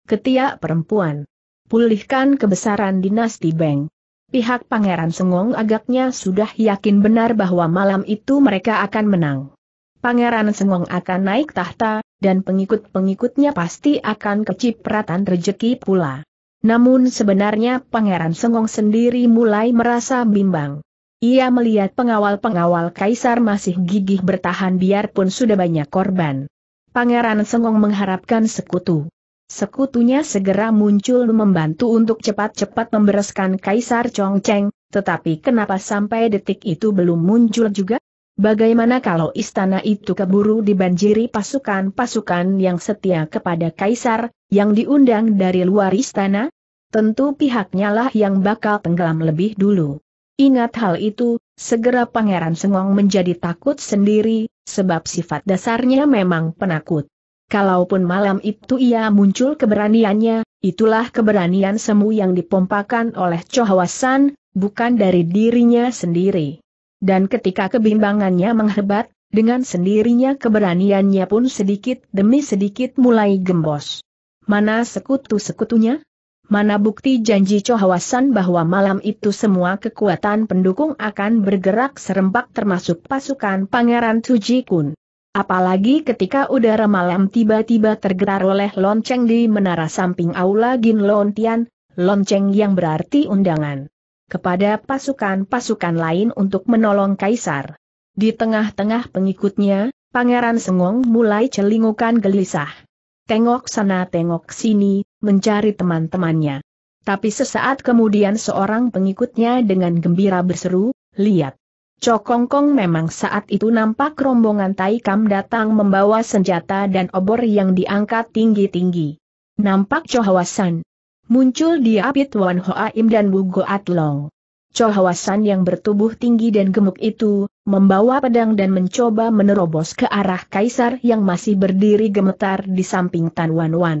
Ketiak perempuan. Pulihkan kebesaran dinasti Beng. Pihak Pangeran Sengong agaknya sudah yakin benar bahwa malam itu mereka akan menang. Pangeran Sengong akan naik tahta, dan pengikut-pengikutnya pasti akan kecipratan rejeki pula. Namun sebenarnya Pangeran Sengong sendiri mulai merasa bimbang. Ia melihat pengawal-pengawal kaisar masih gigih bertahan biarpun sudah banyak korban. Pangeran Sengong mengharapkan sekutu. Sekutunya segera muncul membantu untuk cepat-cepat membereskan Kaisar Chongcheng, tetapi kenapa sampai detik itu belum muncul juga? Bagaimana kalau istana itu keburu dibanjiri pasukan-pasukan yang setia kepada Kaisar, yang diundang dari luar istana, tentu pihaknya lah yang bakal tenggelam lebih dulu. Ingat hal itu, segera Pangeran Sengong menjadi takut sendiri, sebab sifat dasarnya memang penakut. Kalaupun malam itu ia muncul keberaniannya, itulah keberanian semu yang dipompakan oleh Chohawasan, bukan dari dirinya sendiri. Dan ketika kebimbangannya menghebat, dengan sendirinya keberaniannya pun sedikit demi sedikit mulai gembos. Mana sekutu-sekutunya? Mana bukti janji Cohawasan bahwa malam itu semua kekuatan pendukung akan bergerak serempak termasuk pasukan Pangeran Tuji Kun. Apalagi ketika udara malam tiba-tiba tergerak oleh lonceng di menara samping Aula Gin Lontian, lonceng yang berarti undangan kepada pasukan-pasukan lain untuk menolong Kaisar. Di tengah-tengah pengikutnya, Pangeran Sengong mulai celingukan gelisah tengok sana tengok sini, mencari teman-temannya. Tapi sesaat kemudian seorang pengikutnya dengan gembira berseru, lihat. Cokongkong memang saat itu nampak rombongan Taikam datang membawa senjata dan obor yang diangkat tinggi-tinggi. Nampak Chohawasan. Muncul di Apit Wan Hoaim dan Bugo Atlong. Chohawasan yang bertubuh tinggi dan gemuk itu, membawa pedang dan mencoba menerobos ke arah kaisar yang masih berdiri gemetar di samping Tan Wan Wan.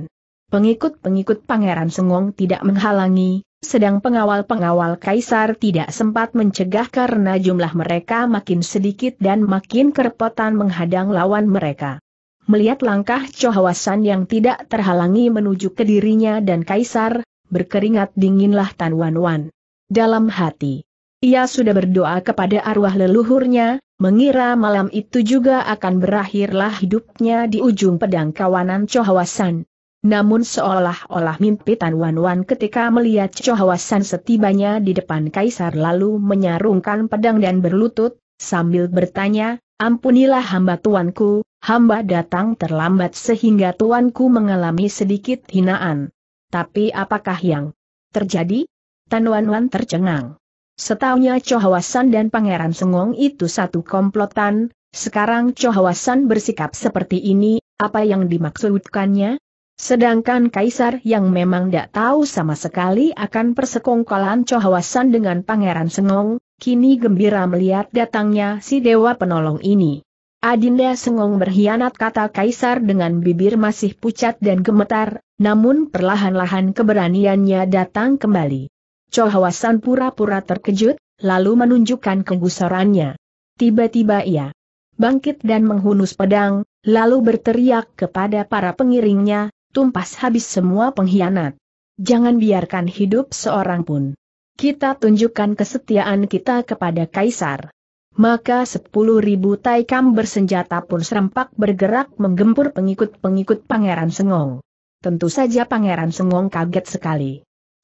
Pengikut-pengikut Pangeran Sengong tidak menghalangi, sedang pengawal-pengawal kaisar tidak sempat mencegah karena jumlah mereka makin sedikit dan makin kerepotan menghadang lawan mereka. Melihat langkah Chohawasan yang tidak terhalangi menuju ke dirinya dan kaisar, berkeringat dinginlah Tan Wan Wan. Dalam hati, ia sudah berdoa kepada arwah leluhurnya, mengira malam itu juga akan berakhirlah hidupnya di ujung pedang kawanan Cohawasan. Namun seolah-olah mimpi Tan Wan Wan ketika melihat Cohawasan setibanya di depan kaisar lalu menyarungkan pedang dan berlutut, sambil bertanya, Ampunilah hamba tuanku, hamba datang terlambat sehingga tuanku mengalami sedikit hinaan. Tapi apakah yang terjadi? Wan Wan tercengang. Setaunya Chohawasan dan Pangeran Sengong itu satu komplotan, sekarang Chohawasan bersikap seperti ini, apa yang dimaksudkannya? Sedangkan Kaisar yang memang tidak tahu sama sekali akan persekongkolan Chohawasan dengan Pangeran Sengong, kini gembira melihat datangnya si Dewa Penolong ini. Adinda Sengong berkhianat kata Kaisar dengan bibir masih pucat dan gemetar, namun perlahan-lahan keberaniannya datang kembali. Chohawasan pura-pura terkejut, lalu menunjukkan kegusarannya. Tiba-tiba ia bangkit dan menghunus pedang, lalu berteriak kepada para pengiringnya, tumpas habis semua pengkhianat. Jangan biarkan hidup seorang pun. Kita tunjukkan kesetiaan kita kepada Kaisar. Maka sepuluh ribu taikam bersenjata pun serempak bergerak menggempur pengikut-pengikut Pangeran Sengong. Tentu saja Pangeran Sengong kaget sekali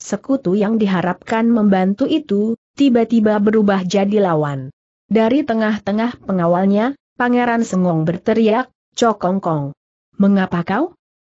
sekutu yang diharapkan membantu itu, tiba-tiba berubah jadi lawan. Dari tengah-tengah pengawalnya, Pangeran Sengong berteriak, Cokongkong. Mengapa kau?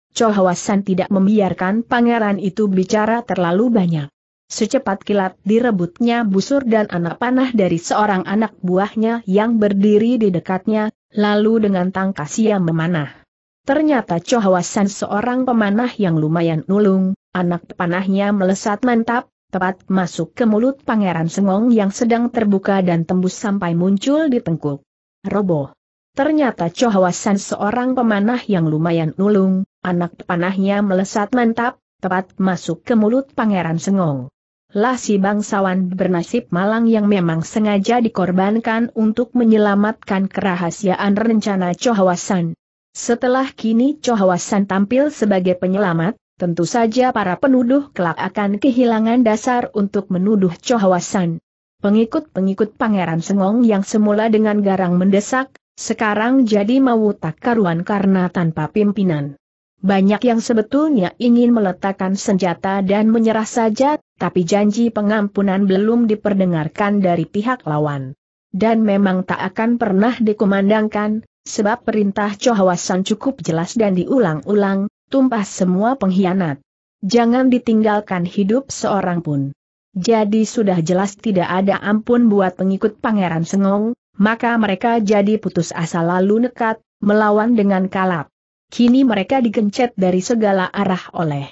Cohawasan tidak membiarkan pangeran itu bicara terlalu banyak. Secepat kilat direbutnya busur dan anak panah dari seorang anak buahnya yang berdiri di dekatnya, lalu dengan tangkas ia memanah. Ternyata Cohawasan seorang pemanah yang lumayan nulung, Anak panahnya melesat mantap, tepat masuk ke mulut Pangeran Sengong yang sedang terbuka dan tembus sampai muncul di tengkuk. Roboh. Ternyata Chohawasan seorang pemanah yang lumayan nulung. anak panahnya melesat mantap, tepat masuk ke mulut Pangeran Sengong. Lah si bangsawan bernasib malang yang memang sengaja dikorbankan untuk menyelamatkan kerahasiaan rencana Chohawasan. Setelah kini Chohawasan tampil sebagai penyelamat, Tentu saja para penuduh kelak akan kehilangan dasar untuk menuduh Chohawasan. Pengikut-pengikut Pangeran Sengong yang semula dengan garang mendesak, sekarang jadi mau tak karuan karena tanpa pimpinan. Banyak yang sebetulnya ingin meletakkan senjata dan menyerah saja, tapi janji pengampunan belum diperdengarkan dari pihak lawan. Dan memang tak akan pernah dikumandangkan, sebab perintah Chohawasan cukup jelas dan diulang-ulang, tumpas semua pengkhianat. Jangan ditinggalkan hidup seorang pun. Jadi sudah jelas tidak ada ampun buat pengikut Pangeran Sengong, maka mereka jadi putus asa lalu nekat, melawan dengan kalap. Kini mereka digencet dari segala arah oleh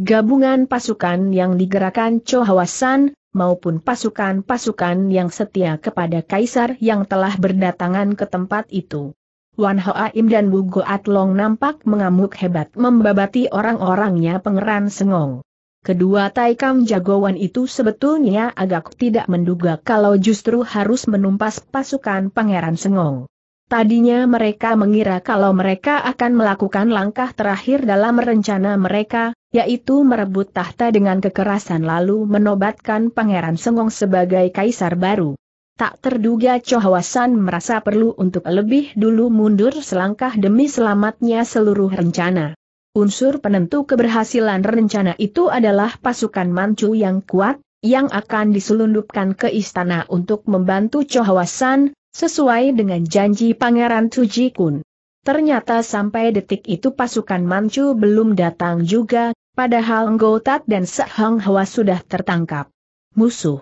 gabungan pasukan yang digerakkan Cho Hawasan, maupun pasukan-pasukan yang setia kepada Kaisar yang telah berdatangan ke tempat itu. Wan Hoaim dan Wugo Atlong nampak mengamuk hebat membabati orang-orangnya pengeran sengong. Kedua taikam jagoan itu sebetulnya agak tidak menduga kalau justru harus menumpas pasukan pangeran sengong. Tadinya mereka mengira kalau mereka akan melakukan langkah terakhir dalam rencana mereka, yaitu merebut tahta dengan kekerasan lalu menobatkan pangeran sengong sebagai kaisar baru. Tak terduga Chohwasan merasa perlu untuk lebih dulu mundur selangkah demi selamatnya seluruh rencana. Unsur penentu keberhasilan rencana itu adalah pasukan Manchu yang kuat, yang akan diselundupkan ke istana untuk membantu Chohwasan, sesuai dengan janji Pangeran Tuji Kun. Ternyata sampai detik itu pasukan Manchu belum datang juga, padahal Ngotat dan Sehang Hwa sudah tertangkap. Musuh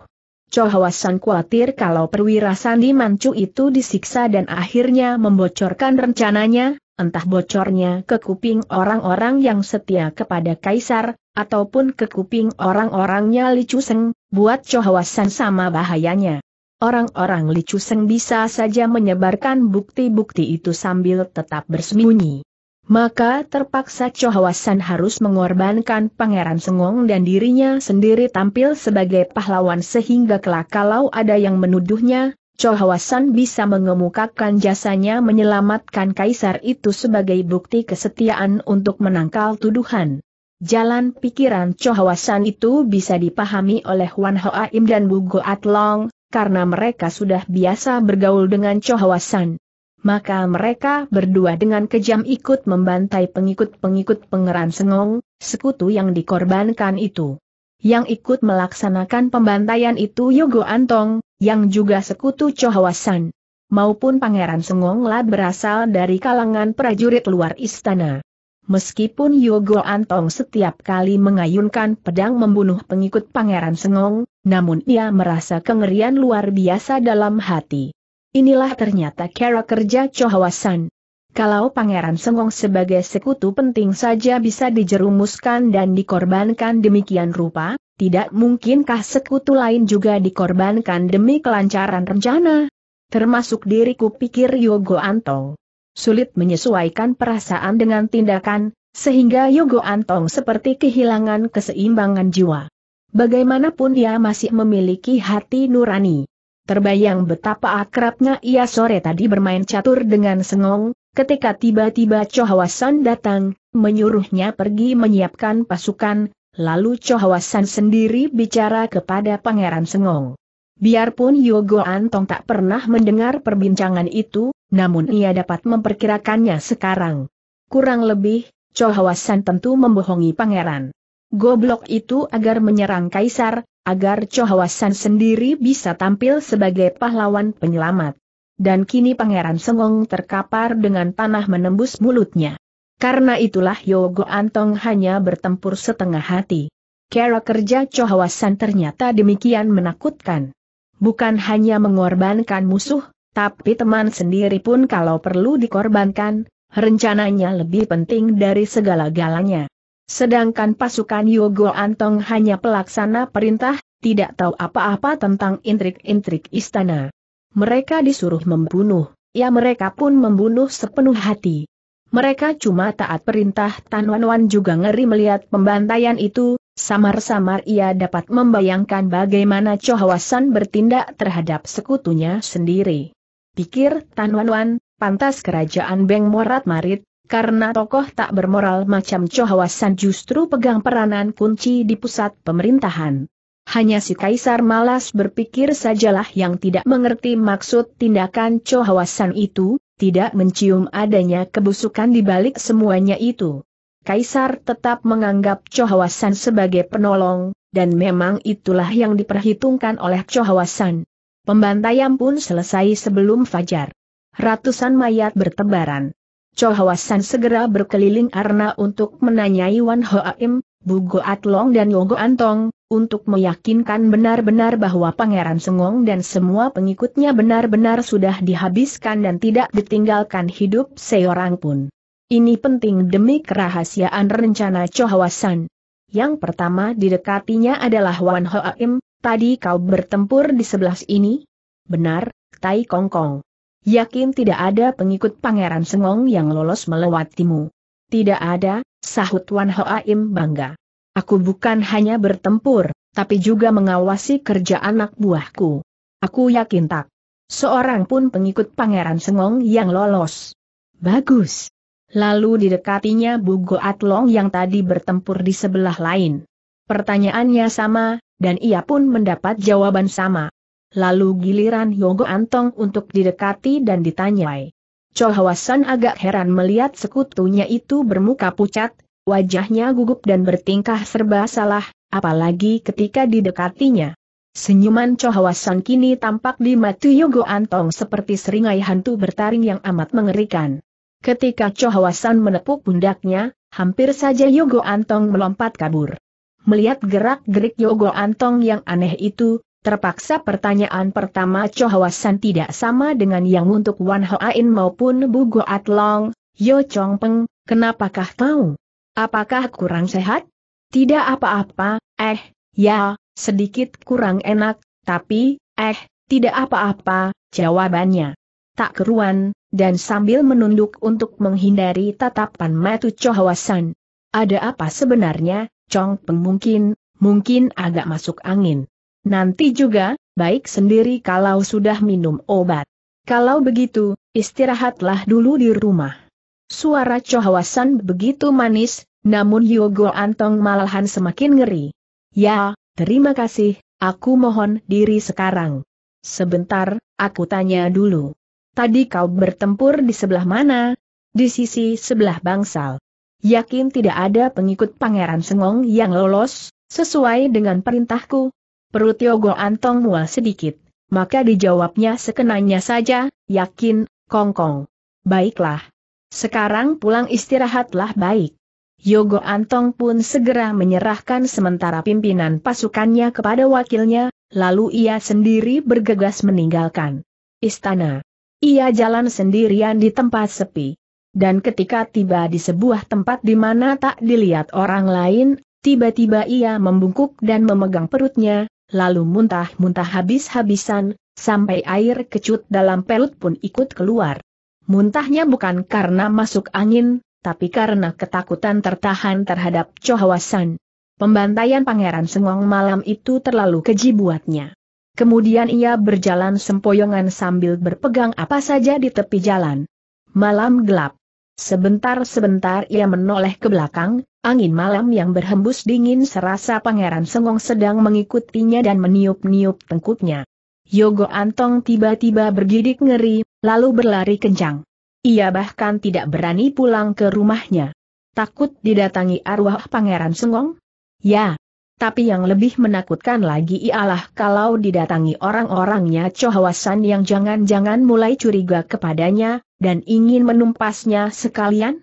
Chohawasan khawatir kalau perwira Sandi Mancu itu disiksa dan akhirnya membocorkan rencananya, entah bocornya ke kuping orang-orang yang setia kepada Kaisar, ataupun ke kuping orang-orangnya Li Chuseng, buat Chohawasan sama bahayanya. Orang-orang Li Chuseng bisa saja menyebarkan bukti-bukti itu sambil tetap bersembunyi maka terpaksa Chohawasan harus mengorbankan Pangeran Sengong dan dirinya sendiri tampil sebagai pahlawan sehingga kelak kalau ada yang menuduhnya, Chohawasan bisa mengemukakan jasanya menyelamatkan kaisar itu sebagai bukti kesetiaan untuk menangkal tuduhan. Jalan pikiran Chohawasan itu bisa dipahami oleh Wan Hoaim dan Bu Goat karena mereka sudah biasa bergaul dengan Chohawasan maka mereka berdua dengan kejam ikut membantai pengikut-pengikut pengeran sengong, sekutu yang dikorbankan itu. Yang ikut melaksanakan pembantaian itu Yogo Antong, yang juga sekutu Chohawasan, maupun Pangeran Sengong lah berasal dari kalangan prajurit luar istana. Meskipun Yogo Antong setiap kali mengayunkan pedang membunuh pengikut Pangeran Sengong, namun ia merasa kengerian luar biasa dalam hati. Inilah ternyata cara kerja Chohawasan. Kalau Pangeran Sengong sebagai sekutu penting saja bisa dijerumuskan dan dikorbankan demikian rupa, tidak mungkinkah sekutu lain juga dikorbankan demi kelancaran rencana? Termasuk diriku pikir Yogo Antong. Sulit menyesuaikan perasaan dengan tindakan, sehingga Yogo Antong seperti kehilangan keseimbangan jiwa. Bagaimanapun dia masih memiliki hati nurani. Terbayang betapa akrabnya ia sore tadi bermain catur dengan Sengong, ketika tiba-tiba Chohawasan datang, menyuruhnya pergi menyiapkan pasukan, lalu Chohawasan sendiri bicara kepada Pangeran Sengong. Biarpun Yogo Antong tak pernah mendengar perbincangan itu, namun ia dapat memperkirakannya sekarang. Kurang lebih, Chohawasan tentu membohongi pangeran. Goblok itu agar menyerang kaisar, agar Chohwasan sendiri bisa tampil sebagai pahlawan penyelamat. Dan kini Pangeran Sengong terkapar dengan tanah menembus mulutnya. Karena itulah Yogo Antong hanya bertempur setengah hati. Kera kerja Chohwasan ternyata demikian menakutkan. Bukan hanya mengorbankan musuh, tapi teman sendiri pun kalau perlu dikorbankan, rencananya lebih penting dari segala-galanya. Sedangkan pasukan Yogo Antong hanya pelaksana perintah, tidak tahu apa-apa tentang intrik-intrik istana. Mereka disuruh membunuh, ya mereka pun membunuh sepenuh hati. Mereka cuma taat perintah Tan Wan Wan juga ngeri melihat pembantaian itu, samar-samar ia dapat membayangkan bagaimana Chohawasan bertindak terhadap sekutunya sendiri. Pikir Tan Wan Wan, pantas kerajaan Beng Morat Marit, karena tokoh tak bermoral macam Chohawasan justru pegang peranan kunci di pusat pemerintahan. Hanya si kaisar malas berpikir sajalah yang tidak mengerti maksud tindakan Chohawasan itu, tidak mencium adanya kebusukan di balik semuanya itu. Kaisar tetap menganggap Chohawasan sebagai penolong, dan memang itulah yang diperhitungkan oleh Chohawasan. Pembantaian pun selesai sebelum fajar. Ratusan mayat bertebaran. Cho Hawasan segera berkeliling Arna untuk menanyai Wan Hoaim, Bugo Atlong dan Yogo Antong, untuk meyakinkan benar-benar bahwa Pangeran Sengong dan semua pengikutnya benar-benar sudah dihabiskan dan tidak ditinggalkan hidup seorang pun. Ini penting demi kerahasiaan rencana Cho Hawasan. Yang pertama didekatinya adalah Wan Hoaim, tadi kau bertempur di sebelah sini? Benar, Tai Kongkong. Yakin tidak ada pengikut Pangeran Sengong yang lolos melewatimu. Tidak ada, sahut Wan Hoaim bangga. Aku bukan hanya bertempur, tapi juga mengawasi kerja anak buahku. Aku yakin tak. Seorang pun pengikut Pangeran Sengong yang lolos. Bagus. Lalu didekatinya Bu Goatlong yang tadi bertempur di sebelah lain. Pertanyaannya sama, dan ia pun mendapat jawaban sama lalu giliran Yogo Antong untuk didekati dan ditanyai. Chohawasan agak heran melihat sekutunya itu bermuka pucat, wajahnya gugup dan bertingkah serba salah, apalagi ketika didekatinya. Senyuman Chohawasan kini tampak di mata Yogo Antong seperti seringai hantu bertaring yang amat mengerikan. Ketika Chohawasan menepuk pundaknya, hampir saja Yogo Antong melompat kabur. Melihat gerak-gerik Yogo Antong yang aneh itu, Terpaksa pertanyaan pertama Chohawasan tidak sama dengan yang untuk Wan Hoain maupun Bu Goat Long, Yo Chong Peng, kenapakah kau? Apakah kurang sehat? Tidak apa-apa, eh, ya, sedikit kurang enak, tapi, eh, tidak apa-apa, jawabannya. Tak keruan, dan sambil menunduk untuk menghindari tatapan metu Chohawasan. Ada apa sebenarnya, Chong Peng mungkin, mungkin agak masuk angin. Nanti juga, baik sendiri kalau sudah minum obat. Kalau begitu, istirahatlah dulu di rumah. Suara cohawasan begitu manis, namun Yogo Antong malahan semakin ngeri. Ya, terima kasih, aku mohon diri sekarang. Sebentar, aku tanya dulu. Tadi kau bertempur di sebelah mana? Di sisi sebelah bangsal. Yakin tidak ada pengikut Pangeran Sengong yang lolos, sesuai dengan perintahku, Perut Yogo Antong mual sedikit, maka dijawabnya sekenanya saja, yakin, kongkong. Baiklah. Sekarang pulang istirahatlah baik. Yogo Antong pun segera menyerahkan sementara pimpinan pasukannya kepada wakilnya, lalu ia sendiri bergegas meninggalkan istana. Ia jalan sendirian di tempat sepi. Dan ketika tiba di sebuah tempat di mana tak dilihat orang lain, tiba-tiba ia membungkuk dan memegang perutnya, lalu muntah-muntah habis-habisan, sampai air kecut dalam perut pun ikut keluar. Muntahnya bukan karena masuk angin, tapi karena ketakutan tertahan terhadap cohawasan. Pembantaian Pangeran Sengong malam itu terlalu keji buatnya. Kemudian ia berjalan sempoyongan sambil berpegang apa saja di tepi jalan. Malam gelap. Sebentar-sebentar ia menoleh ke belakang, Angin malam yang berhembus dingin serasa Pangeran Sengong sedang mengikutinya dan meniup-niup tengkuknya. Yogo Antong tiba-tiba bergidik ngeri, lalu berlari kencang. Ia bahkan tidak berani pulang ke rumahnya. Takut didatangi arwah Pangeran Sengong? Ya. Tapi yang lebih menakutkan lagi ialah kalau didatangi orang-orangnya cohawasan yang jangan-jangan mulai curiga kepadanya, dan ingin menumpasnya sekalian?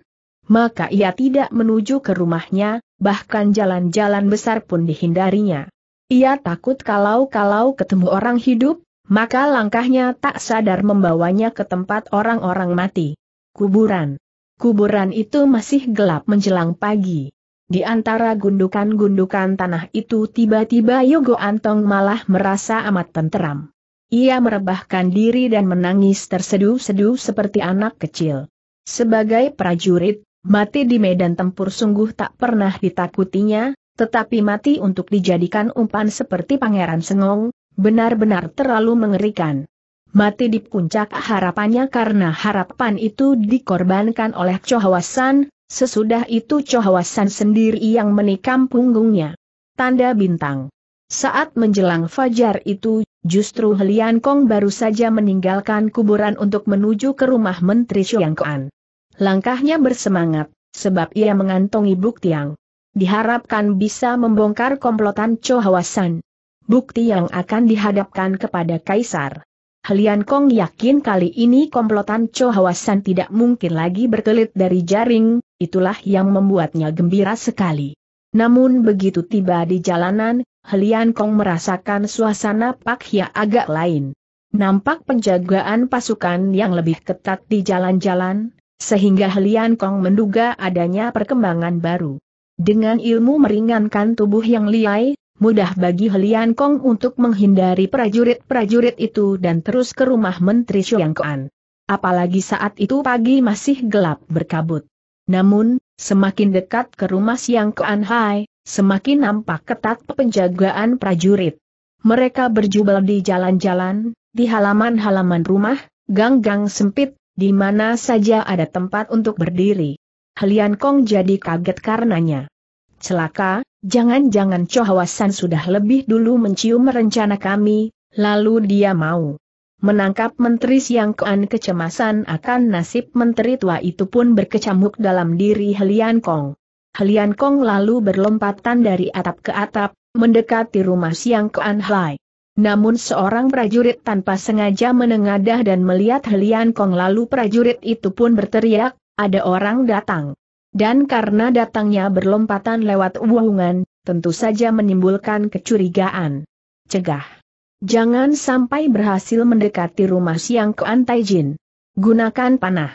maka ia tidak menuju ke rumahnya, bahkan jalan-jalan besar pun dihindarinya. Ia takut kalau-kalau ketemu orang hidup, maka langkahnya tak sadar membawanya ke tempat orang-orang mati. Kuburan. Kuburan itu masih gelap menjelang pagi. Di antara gundukan-gundukan tanah itu tiba-tiba Yogo Antong malah merasa amat tenteram. Ia merebahkan diri dan menangis terseduh-seduh seperti anak kecil. Sebagai prajurit, Mati di medan tempur sungguh tak pernah ditakutinya, tetapi mati untuk dijadikan umpan seperti Pangeran Sengong, benar-benar terlalu mengerikan. Mati di puncak harapannya karena harapan itu dikorbankan oleh Chohawasan, sesudah itu Chohawasan sendiri yang menikam punggungnya. Tanda bintang. Saat menjelang fajar itu, justru Helian Kong baru saja meninggalkan kuburan untuk menuju ke rumah Menteri Xiangkuan. Langkahnya bersemangat, sebab ia mengantongi bukti yang diharapkan bisa membongkar komplotan Cho Hwasan. Bukti yang akan dihadapkan kepada Kaisar. Helian Kong yakin kali ini komplotan Cho Hwasan tidak mungkin lagi berkelit dari jaring, itulah yang membuatnya gembira sekali. Namun begitu tiba di jalanan, Helian Kong merasakan suasana Pak Hia agak lain. Nampak penjagaan pasukan yang lebih ketat di jalan-jalan, sehingga Helian Kong menduga adanya perkembangan baru. Dengan ilmu meringankan tubuh yang liai, mudah bagi Helian Kong untuk menghindari prajurit-prajurit itu dan terus ke rumah Menteri Kuan. Apalagi saat itu pagi masih gelap berkabut. Namun, semakin dekat ke rumah Kuan Hai, semakin nampak ketat penjagaan prajurit. Mereka berjubel di jalan-jalan, di halaman-halaman rumah, gang-gang sempit, di mana saja ada tempat untuk berdiri. Helian Kong jadi kaget karenanya. Celaka, jangan-jangan Chohawasan sudah lebih dulu mencium rencana kami, lalu dia mau menangkap Menteri Siang Kuan kecemasan akan nasib Menteri tua itu pun berkecamuk dalam diri Helian Kong. Helian Kong lalu berlompatan dari atap ke atap, mendekati rumah Siang Kuan Hai. Namun seorang prajurit tanpa sengaja menengadah dan melihat Helian Kong lalu prajurit itu pun berteriak, ada orang datang. Dan karena datangnya berlompatan lewat uwungan, tentu saja menimbulkan kecurigaan. Cegah. Jangan sampai berhasil mendekati rumah Siang antai jin. Gunakan panah.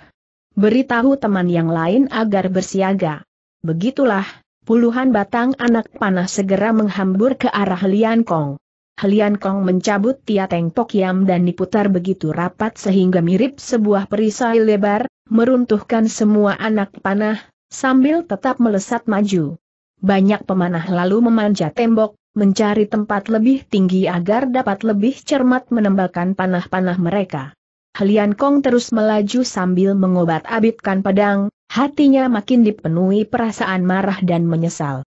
Beritahu teman yang lain agar bersiaga. Begitulah, puluhan batang anak panah segera menghambur ke arah Lian Kong. Helian Kong mencabut tiateng pokiam dan diputar begitu rapat sehingga mirip sebuah perisai lebar, meruntuhkan semua anak panah, sambil tetap melesat maju. Banyak pemanah lalu memanjat tembok, mencari tempat lebih tinggi agar dapat lebih cermat menembakkan panah-panah mereka. Helian Kong terus melaju sambil mengobat-abitkan pedang, hatinya makin dipenuhi perasaan marah dan menyesal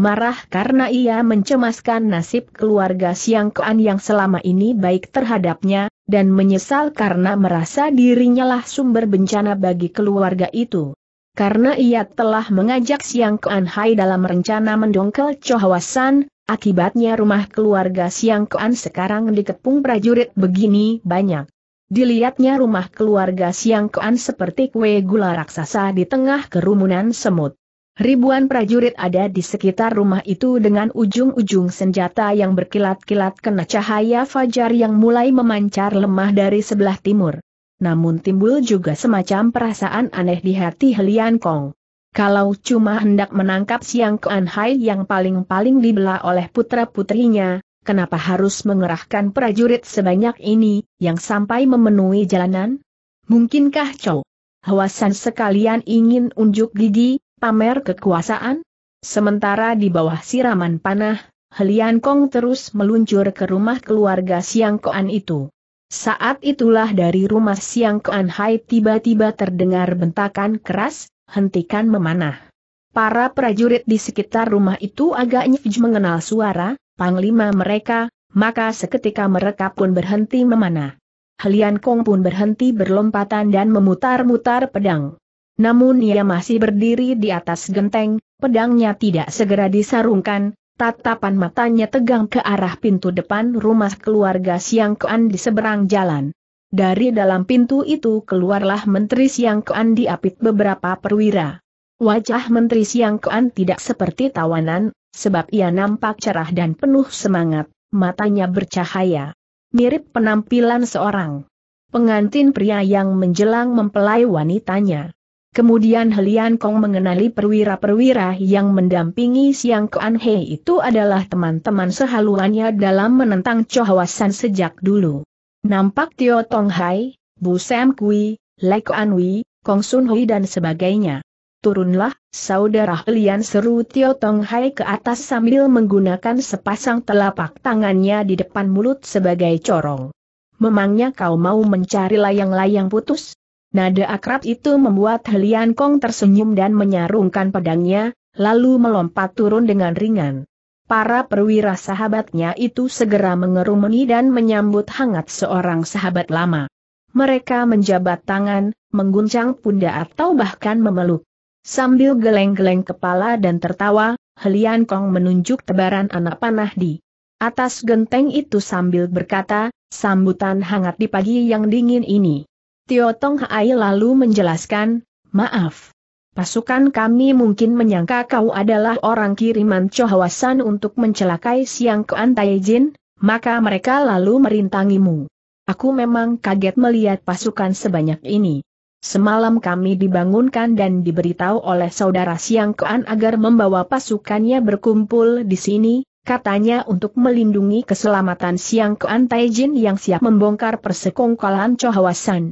marah karena ia mencemaskan nasib keluarga Siang Kuan yang selama ini baik terhadapnya, dan menyesal karena merasa dirinya lah sumber bencana bagi keluarga itu. Karena ia telah mengajak Siang Kuan Hai dalam rencana mendongkel Chohwasan, akibatnya rumah keluarga Siang Kuan sekarang dikepung prajurit begini banyak. Dilihatnya rumah keluarga Siang Kuan seperti kue gula raksasa di tengah kerumunan semut. Ribuan prajurit ada di sekitar rumah itu dengan ujung-ujung senjata yang berkilat-kilat kena cahaya fajar yang mulai memancar lemah dari sebelah timur. Namun timbul juga semacam perasaan aneh di hati Helian Kong. Kalau cuma hendak menangkap Siang Kuan Hai yang paling-paling dibela oleh putra-putrinya, kenapa harus mengerahkan prajurit sebanyak ini, yang sampai memenuhi jalanan? Mungkinkah Chow? Hawasan sekalian ingin unjuk gigi, pamer kekuasaan? Sementara di bawah siraman panah, Helian Kong terus meluncur ke rumah keluarga Siang Koan itu. Saat itulah dari rumah Siang Koan Hai tiba-tiba terdengar bentakan keras, hentikan memanah. Para prajurit di sekitar rumah itu agak agaknya mengenal suara, panglima mereka, maka seketika mereka pun berhenti memanah. Helian Kong pun berhenti berlompatan dan memutar-mutar pedang. Namun ia masih berdiri di atas genteng, pedangnya tidak segera disarungkan, tatapan matanya tegang ke arah pintu depan rumah keluarga Siang Kuan di seberang jalan. Dari dalam pintu itu keluarlah Menteri Siang Kuan diapit beberapa perwira. Wajah Menteri Siang Kuan tidak seperti tawanan, sebab ia nampak cerah dan penuh semangat, matanya bercahaya. Mirip penampilan seorang pengantin pria yang menjelang mempelai wanitanya. Kemudian Helian Kong mengenali perwira-perwira yang mendampingi Siang Kuan Hei itu adalah teman-teman sehaluannya dalam menentang Chohwasan sejak dulu. Nampak Tio Tong Hai, Bu Sam Kui, Lai Kuan Wei, Kong Sun Hui dan sebagainya. Turunlah, saudara Helian seru Tio Tong Hai ke atas sambil menggunakan sepasang telapak tangannya di depan mulut sebagai corong. Memangnya kau mau mencari layang-layang putus? Nada akrab itu membuat Helian Kong tersenyum dan menyarungkan pedangnya, lalu melompat turun dengan ringan. Para perwira sahabatnya itu segera mengerumuni dan menyambut hangat seorang sahabat lama. Mereka menjabat tangan, mengguncang pundak atau bahkan memeluk. Sambil geleng-geleng kepala dan tertawa, Helian Kong menunjuk tebaran anak panah di atas genteng itu sambil berkata, sambutan hangat di pagi yang dingin ini. Tio Tong Hai lalu menjelaskan, maaf. Pasukan kami mungkin menyangka kau adalah orang kiriman Chohawasan untuk mencelakai Siang ke Taijin, maka mereka lalu merintangimu. Aku memang kaget melihat pasukan sebanyak ini. Semalam kami dibangunkan dan diberitahu oleh saudara Siang Kuan agar membawa pasukannya berkumpul di sini, katanya untuk melindungi keselamatan Siang Kuan Taijin yang siap membongkar persekongkolan Chohawasan.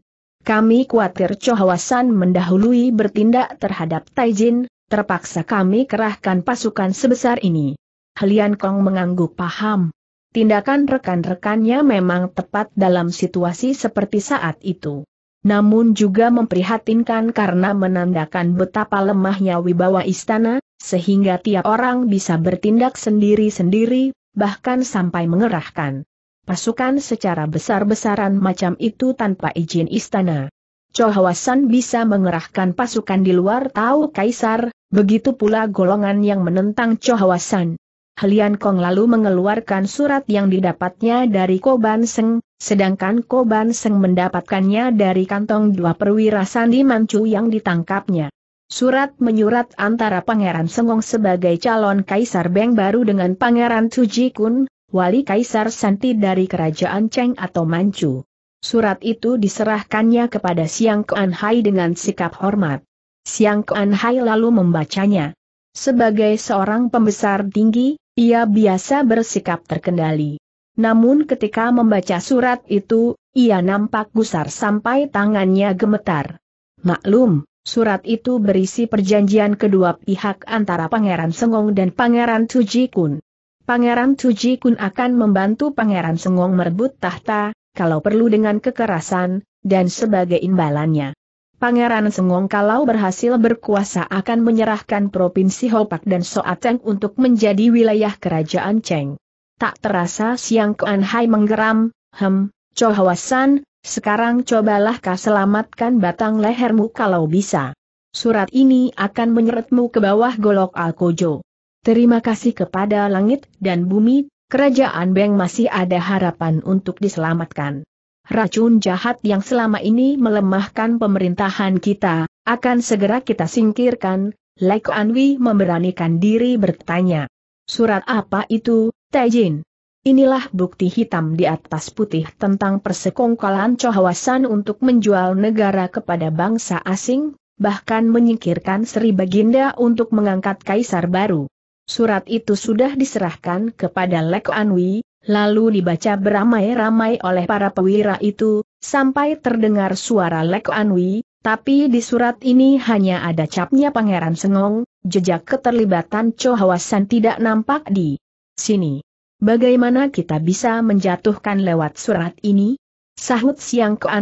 Kami khawatir Chohawasan mendahului bertindak terhadap Taijin, terpaksa kami kerahkan pasukan sebesar ini. Helian Kong mengangguk paham. Tindakan rekan-rekannya memang tepat dalam situasi seperti saat itu. Namun juga memprihatinkan karena menandakan betapa lemahnya wibawa istana, sehingga tiap orang bisa bertindak sendiri-sendiri, bahkan sampai mengerahkan pasukan secara besar-besaran macam itu tanpa izin istana. Chohawasan bisa mengerahkan pasukan di luar tahu kaisar, begitu pula golongan yang menentang Chohawasan. Helian Kong lalu mengeluarkan surat yang didapatnya dari Koban Seng, sedangkan Koban Seng mendapatkannya dari kantong dua perwira Sandi Manchu yang ditangkapnya. Surat menyurat antara Pangeran Sengong sebagai calon Kaisar Beng baru dengan Pangeran Tuji Kun, wali Kaisar Santi dari Kerajaan Cheng atau Manchu. Surat itu diserahkannya kepada Siang Kuan Hai dengan sikap hormat. Siang Kuan Hai lalu membacanya. Sebagai seorang pembesar tinggi, ia biasa bersikap terkendali. Namun ketika membaca surat itu, ia nampak gusar sampai tangannya gemetar. Maklum, surat itu berisi perjanjian kedua pihak antara Pangeran Sengong dan Pangeran Suji Kun. Pangeran Cuji Kun akan membantu Pangeran Sengong merebut tahta, kalau perlu dengan kekerasan, dan sebagai imbalannya. Pangeran Sengong kalau berhasil berkuasa akan menyerahkan Provinsi Hopak dan Soateng untuk menjadi wilayah kerajaan Cheng. Tak terasa siang Kuan Hai menggeram, hem, Chohawasan, sekarang cobalah kau selamatkan batang lehermu kalau bisa. Surat ini akan menyeretmu ke bawah golok Alkojo. Terima kasih kepada langit dan bumi, kerajaan Beng masih ada harapan untuk diselamatkan. Racun jahat yang selama ini melemahkan pemerintahan kita, akan segera kita singkirkan, Lek Anwi memberanikan diri bertanya. Surat apa itu, Tejin? Inilah bukti hitam di atas putih tentang persekongkolan Cohawasan untuk menjual negara kepada bangsa asing, bahkan menyingkirkan Sri Baginda untuk mengangkat kaisar baru. Surat itu sudah diserahkan kepada Lek Anwi, lalu dibaca beramai-ramai oleh para pewira itu, sampai terdengar suara Lek Anwi, tapi di surat ini hanya ada capnya Pangeran Sengong, jejak keterlibatan Chohawasan tidak nampak di sini. Bagaimana kita bisa menjatuhkan lewat surat ini? Sahut siang ke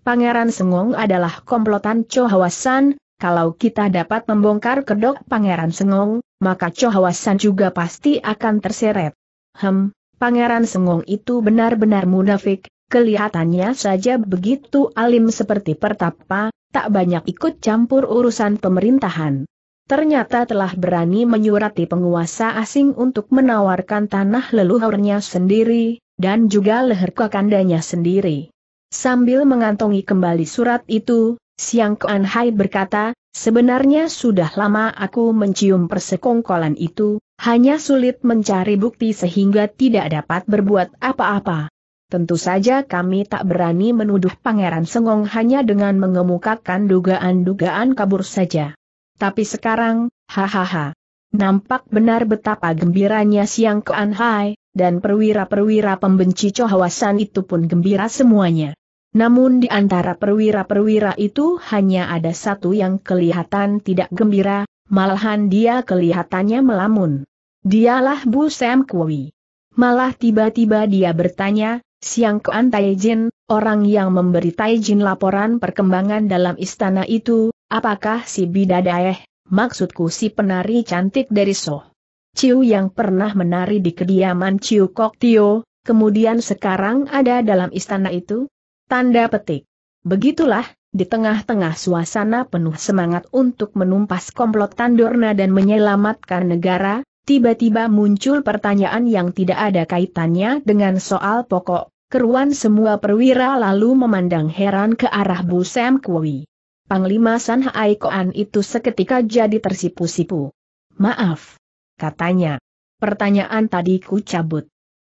Pangeran Sengong adalah komplotan Chohawasan, kalau kita dapat membongkar kedok Pangeran Sengong, maka cohawasan juga pasti akan terseret. Hem, Pangeran Sengong itu benar-benar munafik, kelihatannya saja begitu alim seperti pertapa, tak banyak ikut campur urusan pemerintahan. Ternyata telah berani menyurati penguasa asing untuk menawarkan tanah leluhurnya sendiri, dan juga leher kakandanya sendiri. Sambil mengantongi kembali surat itu, Siang Kuan Hai berkata, sebenarnya sudah lama aku mencium persekongkolan itu, hanya sulit mencari bukti sehingga tidak dapat berbuat apa-apa. Tentu saja kami tak berani menuduh Pangeran Sengong hanya dengan mengemukakan dugaan-dugaan kabur saja. Tapi sekarang, hahaha. Nampak benar betapa gembiranya Siang Kuan Hai, dan perwira-perwira pembenci cohawasan itu pun gembira semuanya. Namun di antara perwira-perwira itu hanya ada satu yang kelihatan tidak gembira, malahan dia kelihatannya melamun. Dialah Bu Sam Kui. Malah tiba-tiba dia bertanya, Siang Kuan Taijin, orang yang memberi Taijin laporan perkembangan dalam istana itu, apakah si Bidadaeh, maksudku si penari cantik dari Soh? Ciu yang pernah menari di kediaman Ciu Kok Tio, kemudian sekarang ada dalam istana itu? Tanda petik. Begitulah, di tengah-tengah suasana penuh semangat untuk menumpas komplot Tandorna dan menyelamatkan negara, tiba-tiba muncul pertanyaan yang tidak ada kaitannya dengan soal pokok. Keruan semua perwira lalu memandang heran ke arah Bu Sam Kui. Panglima San Hai itu seketika jadi tersipu-sipu. Maaf. Katanya. Pertanyaan tadi ku cabut.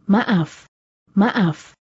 Maaf. Maaf.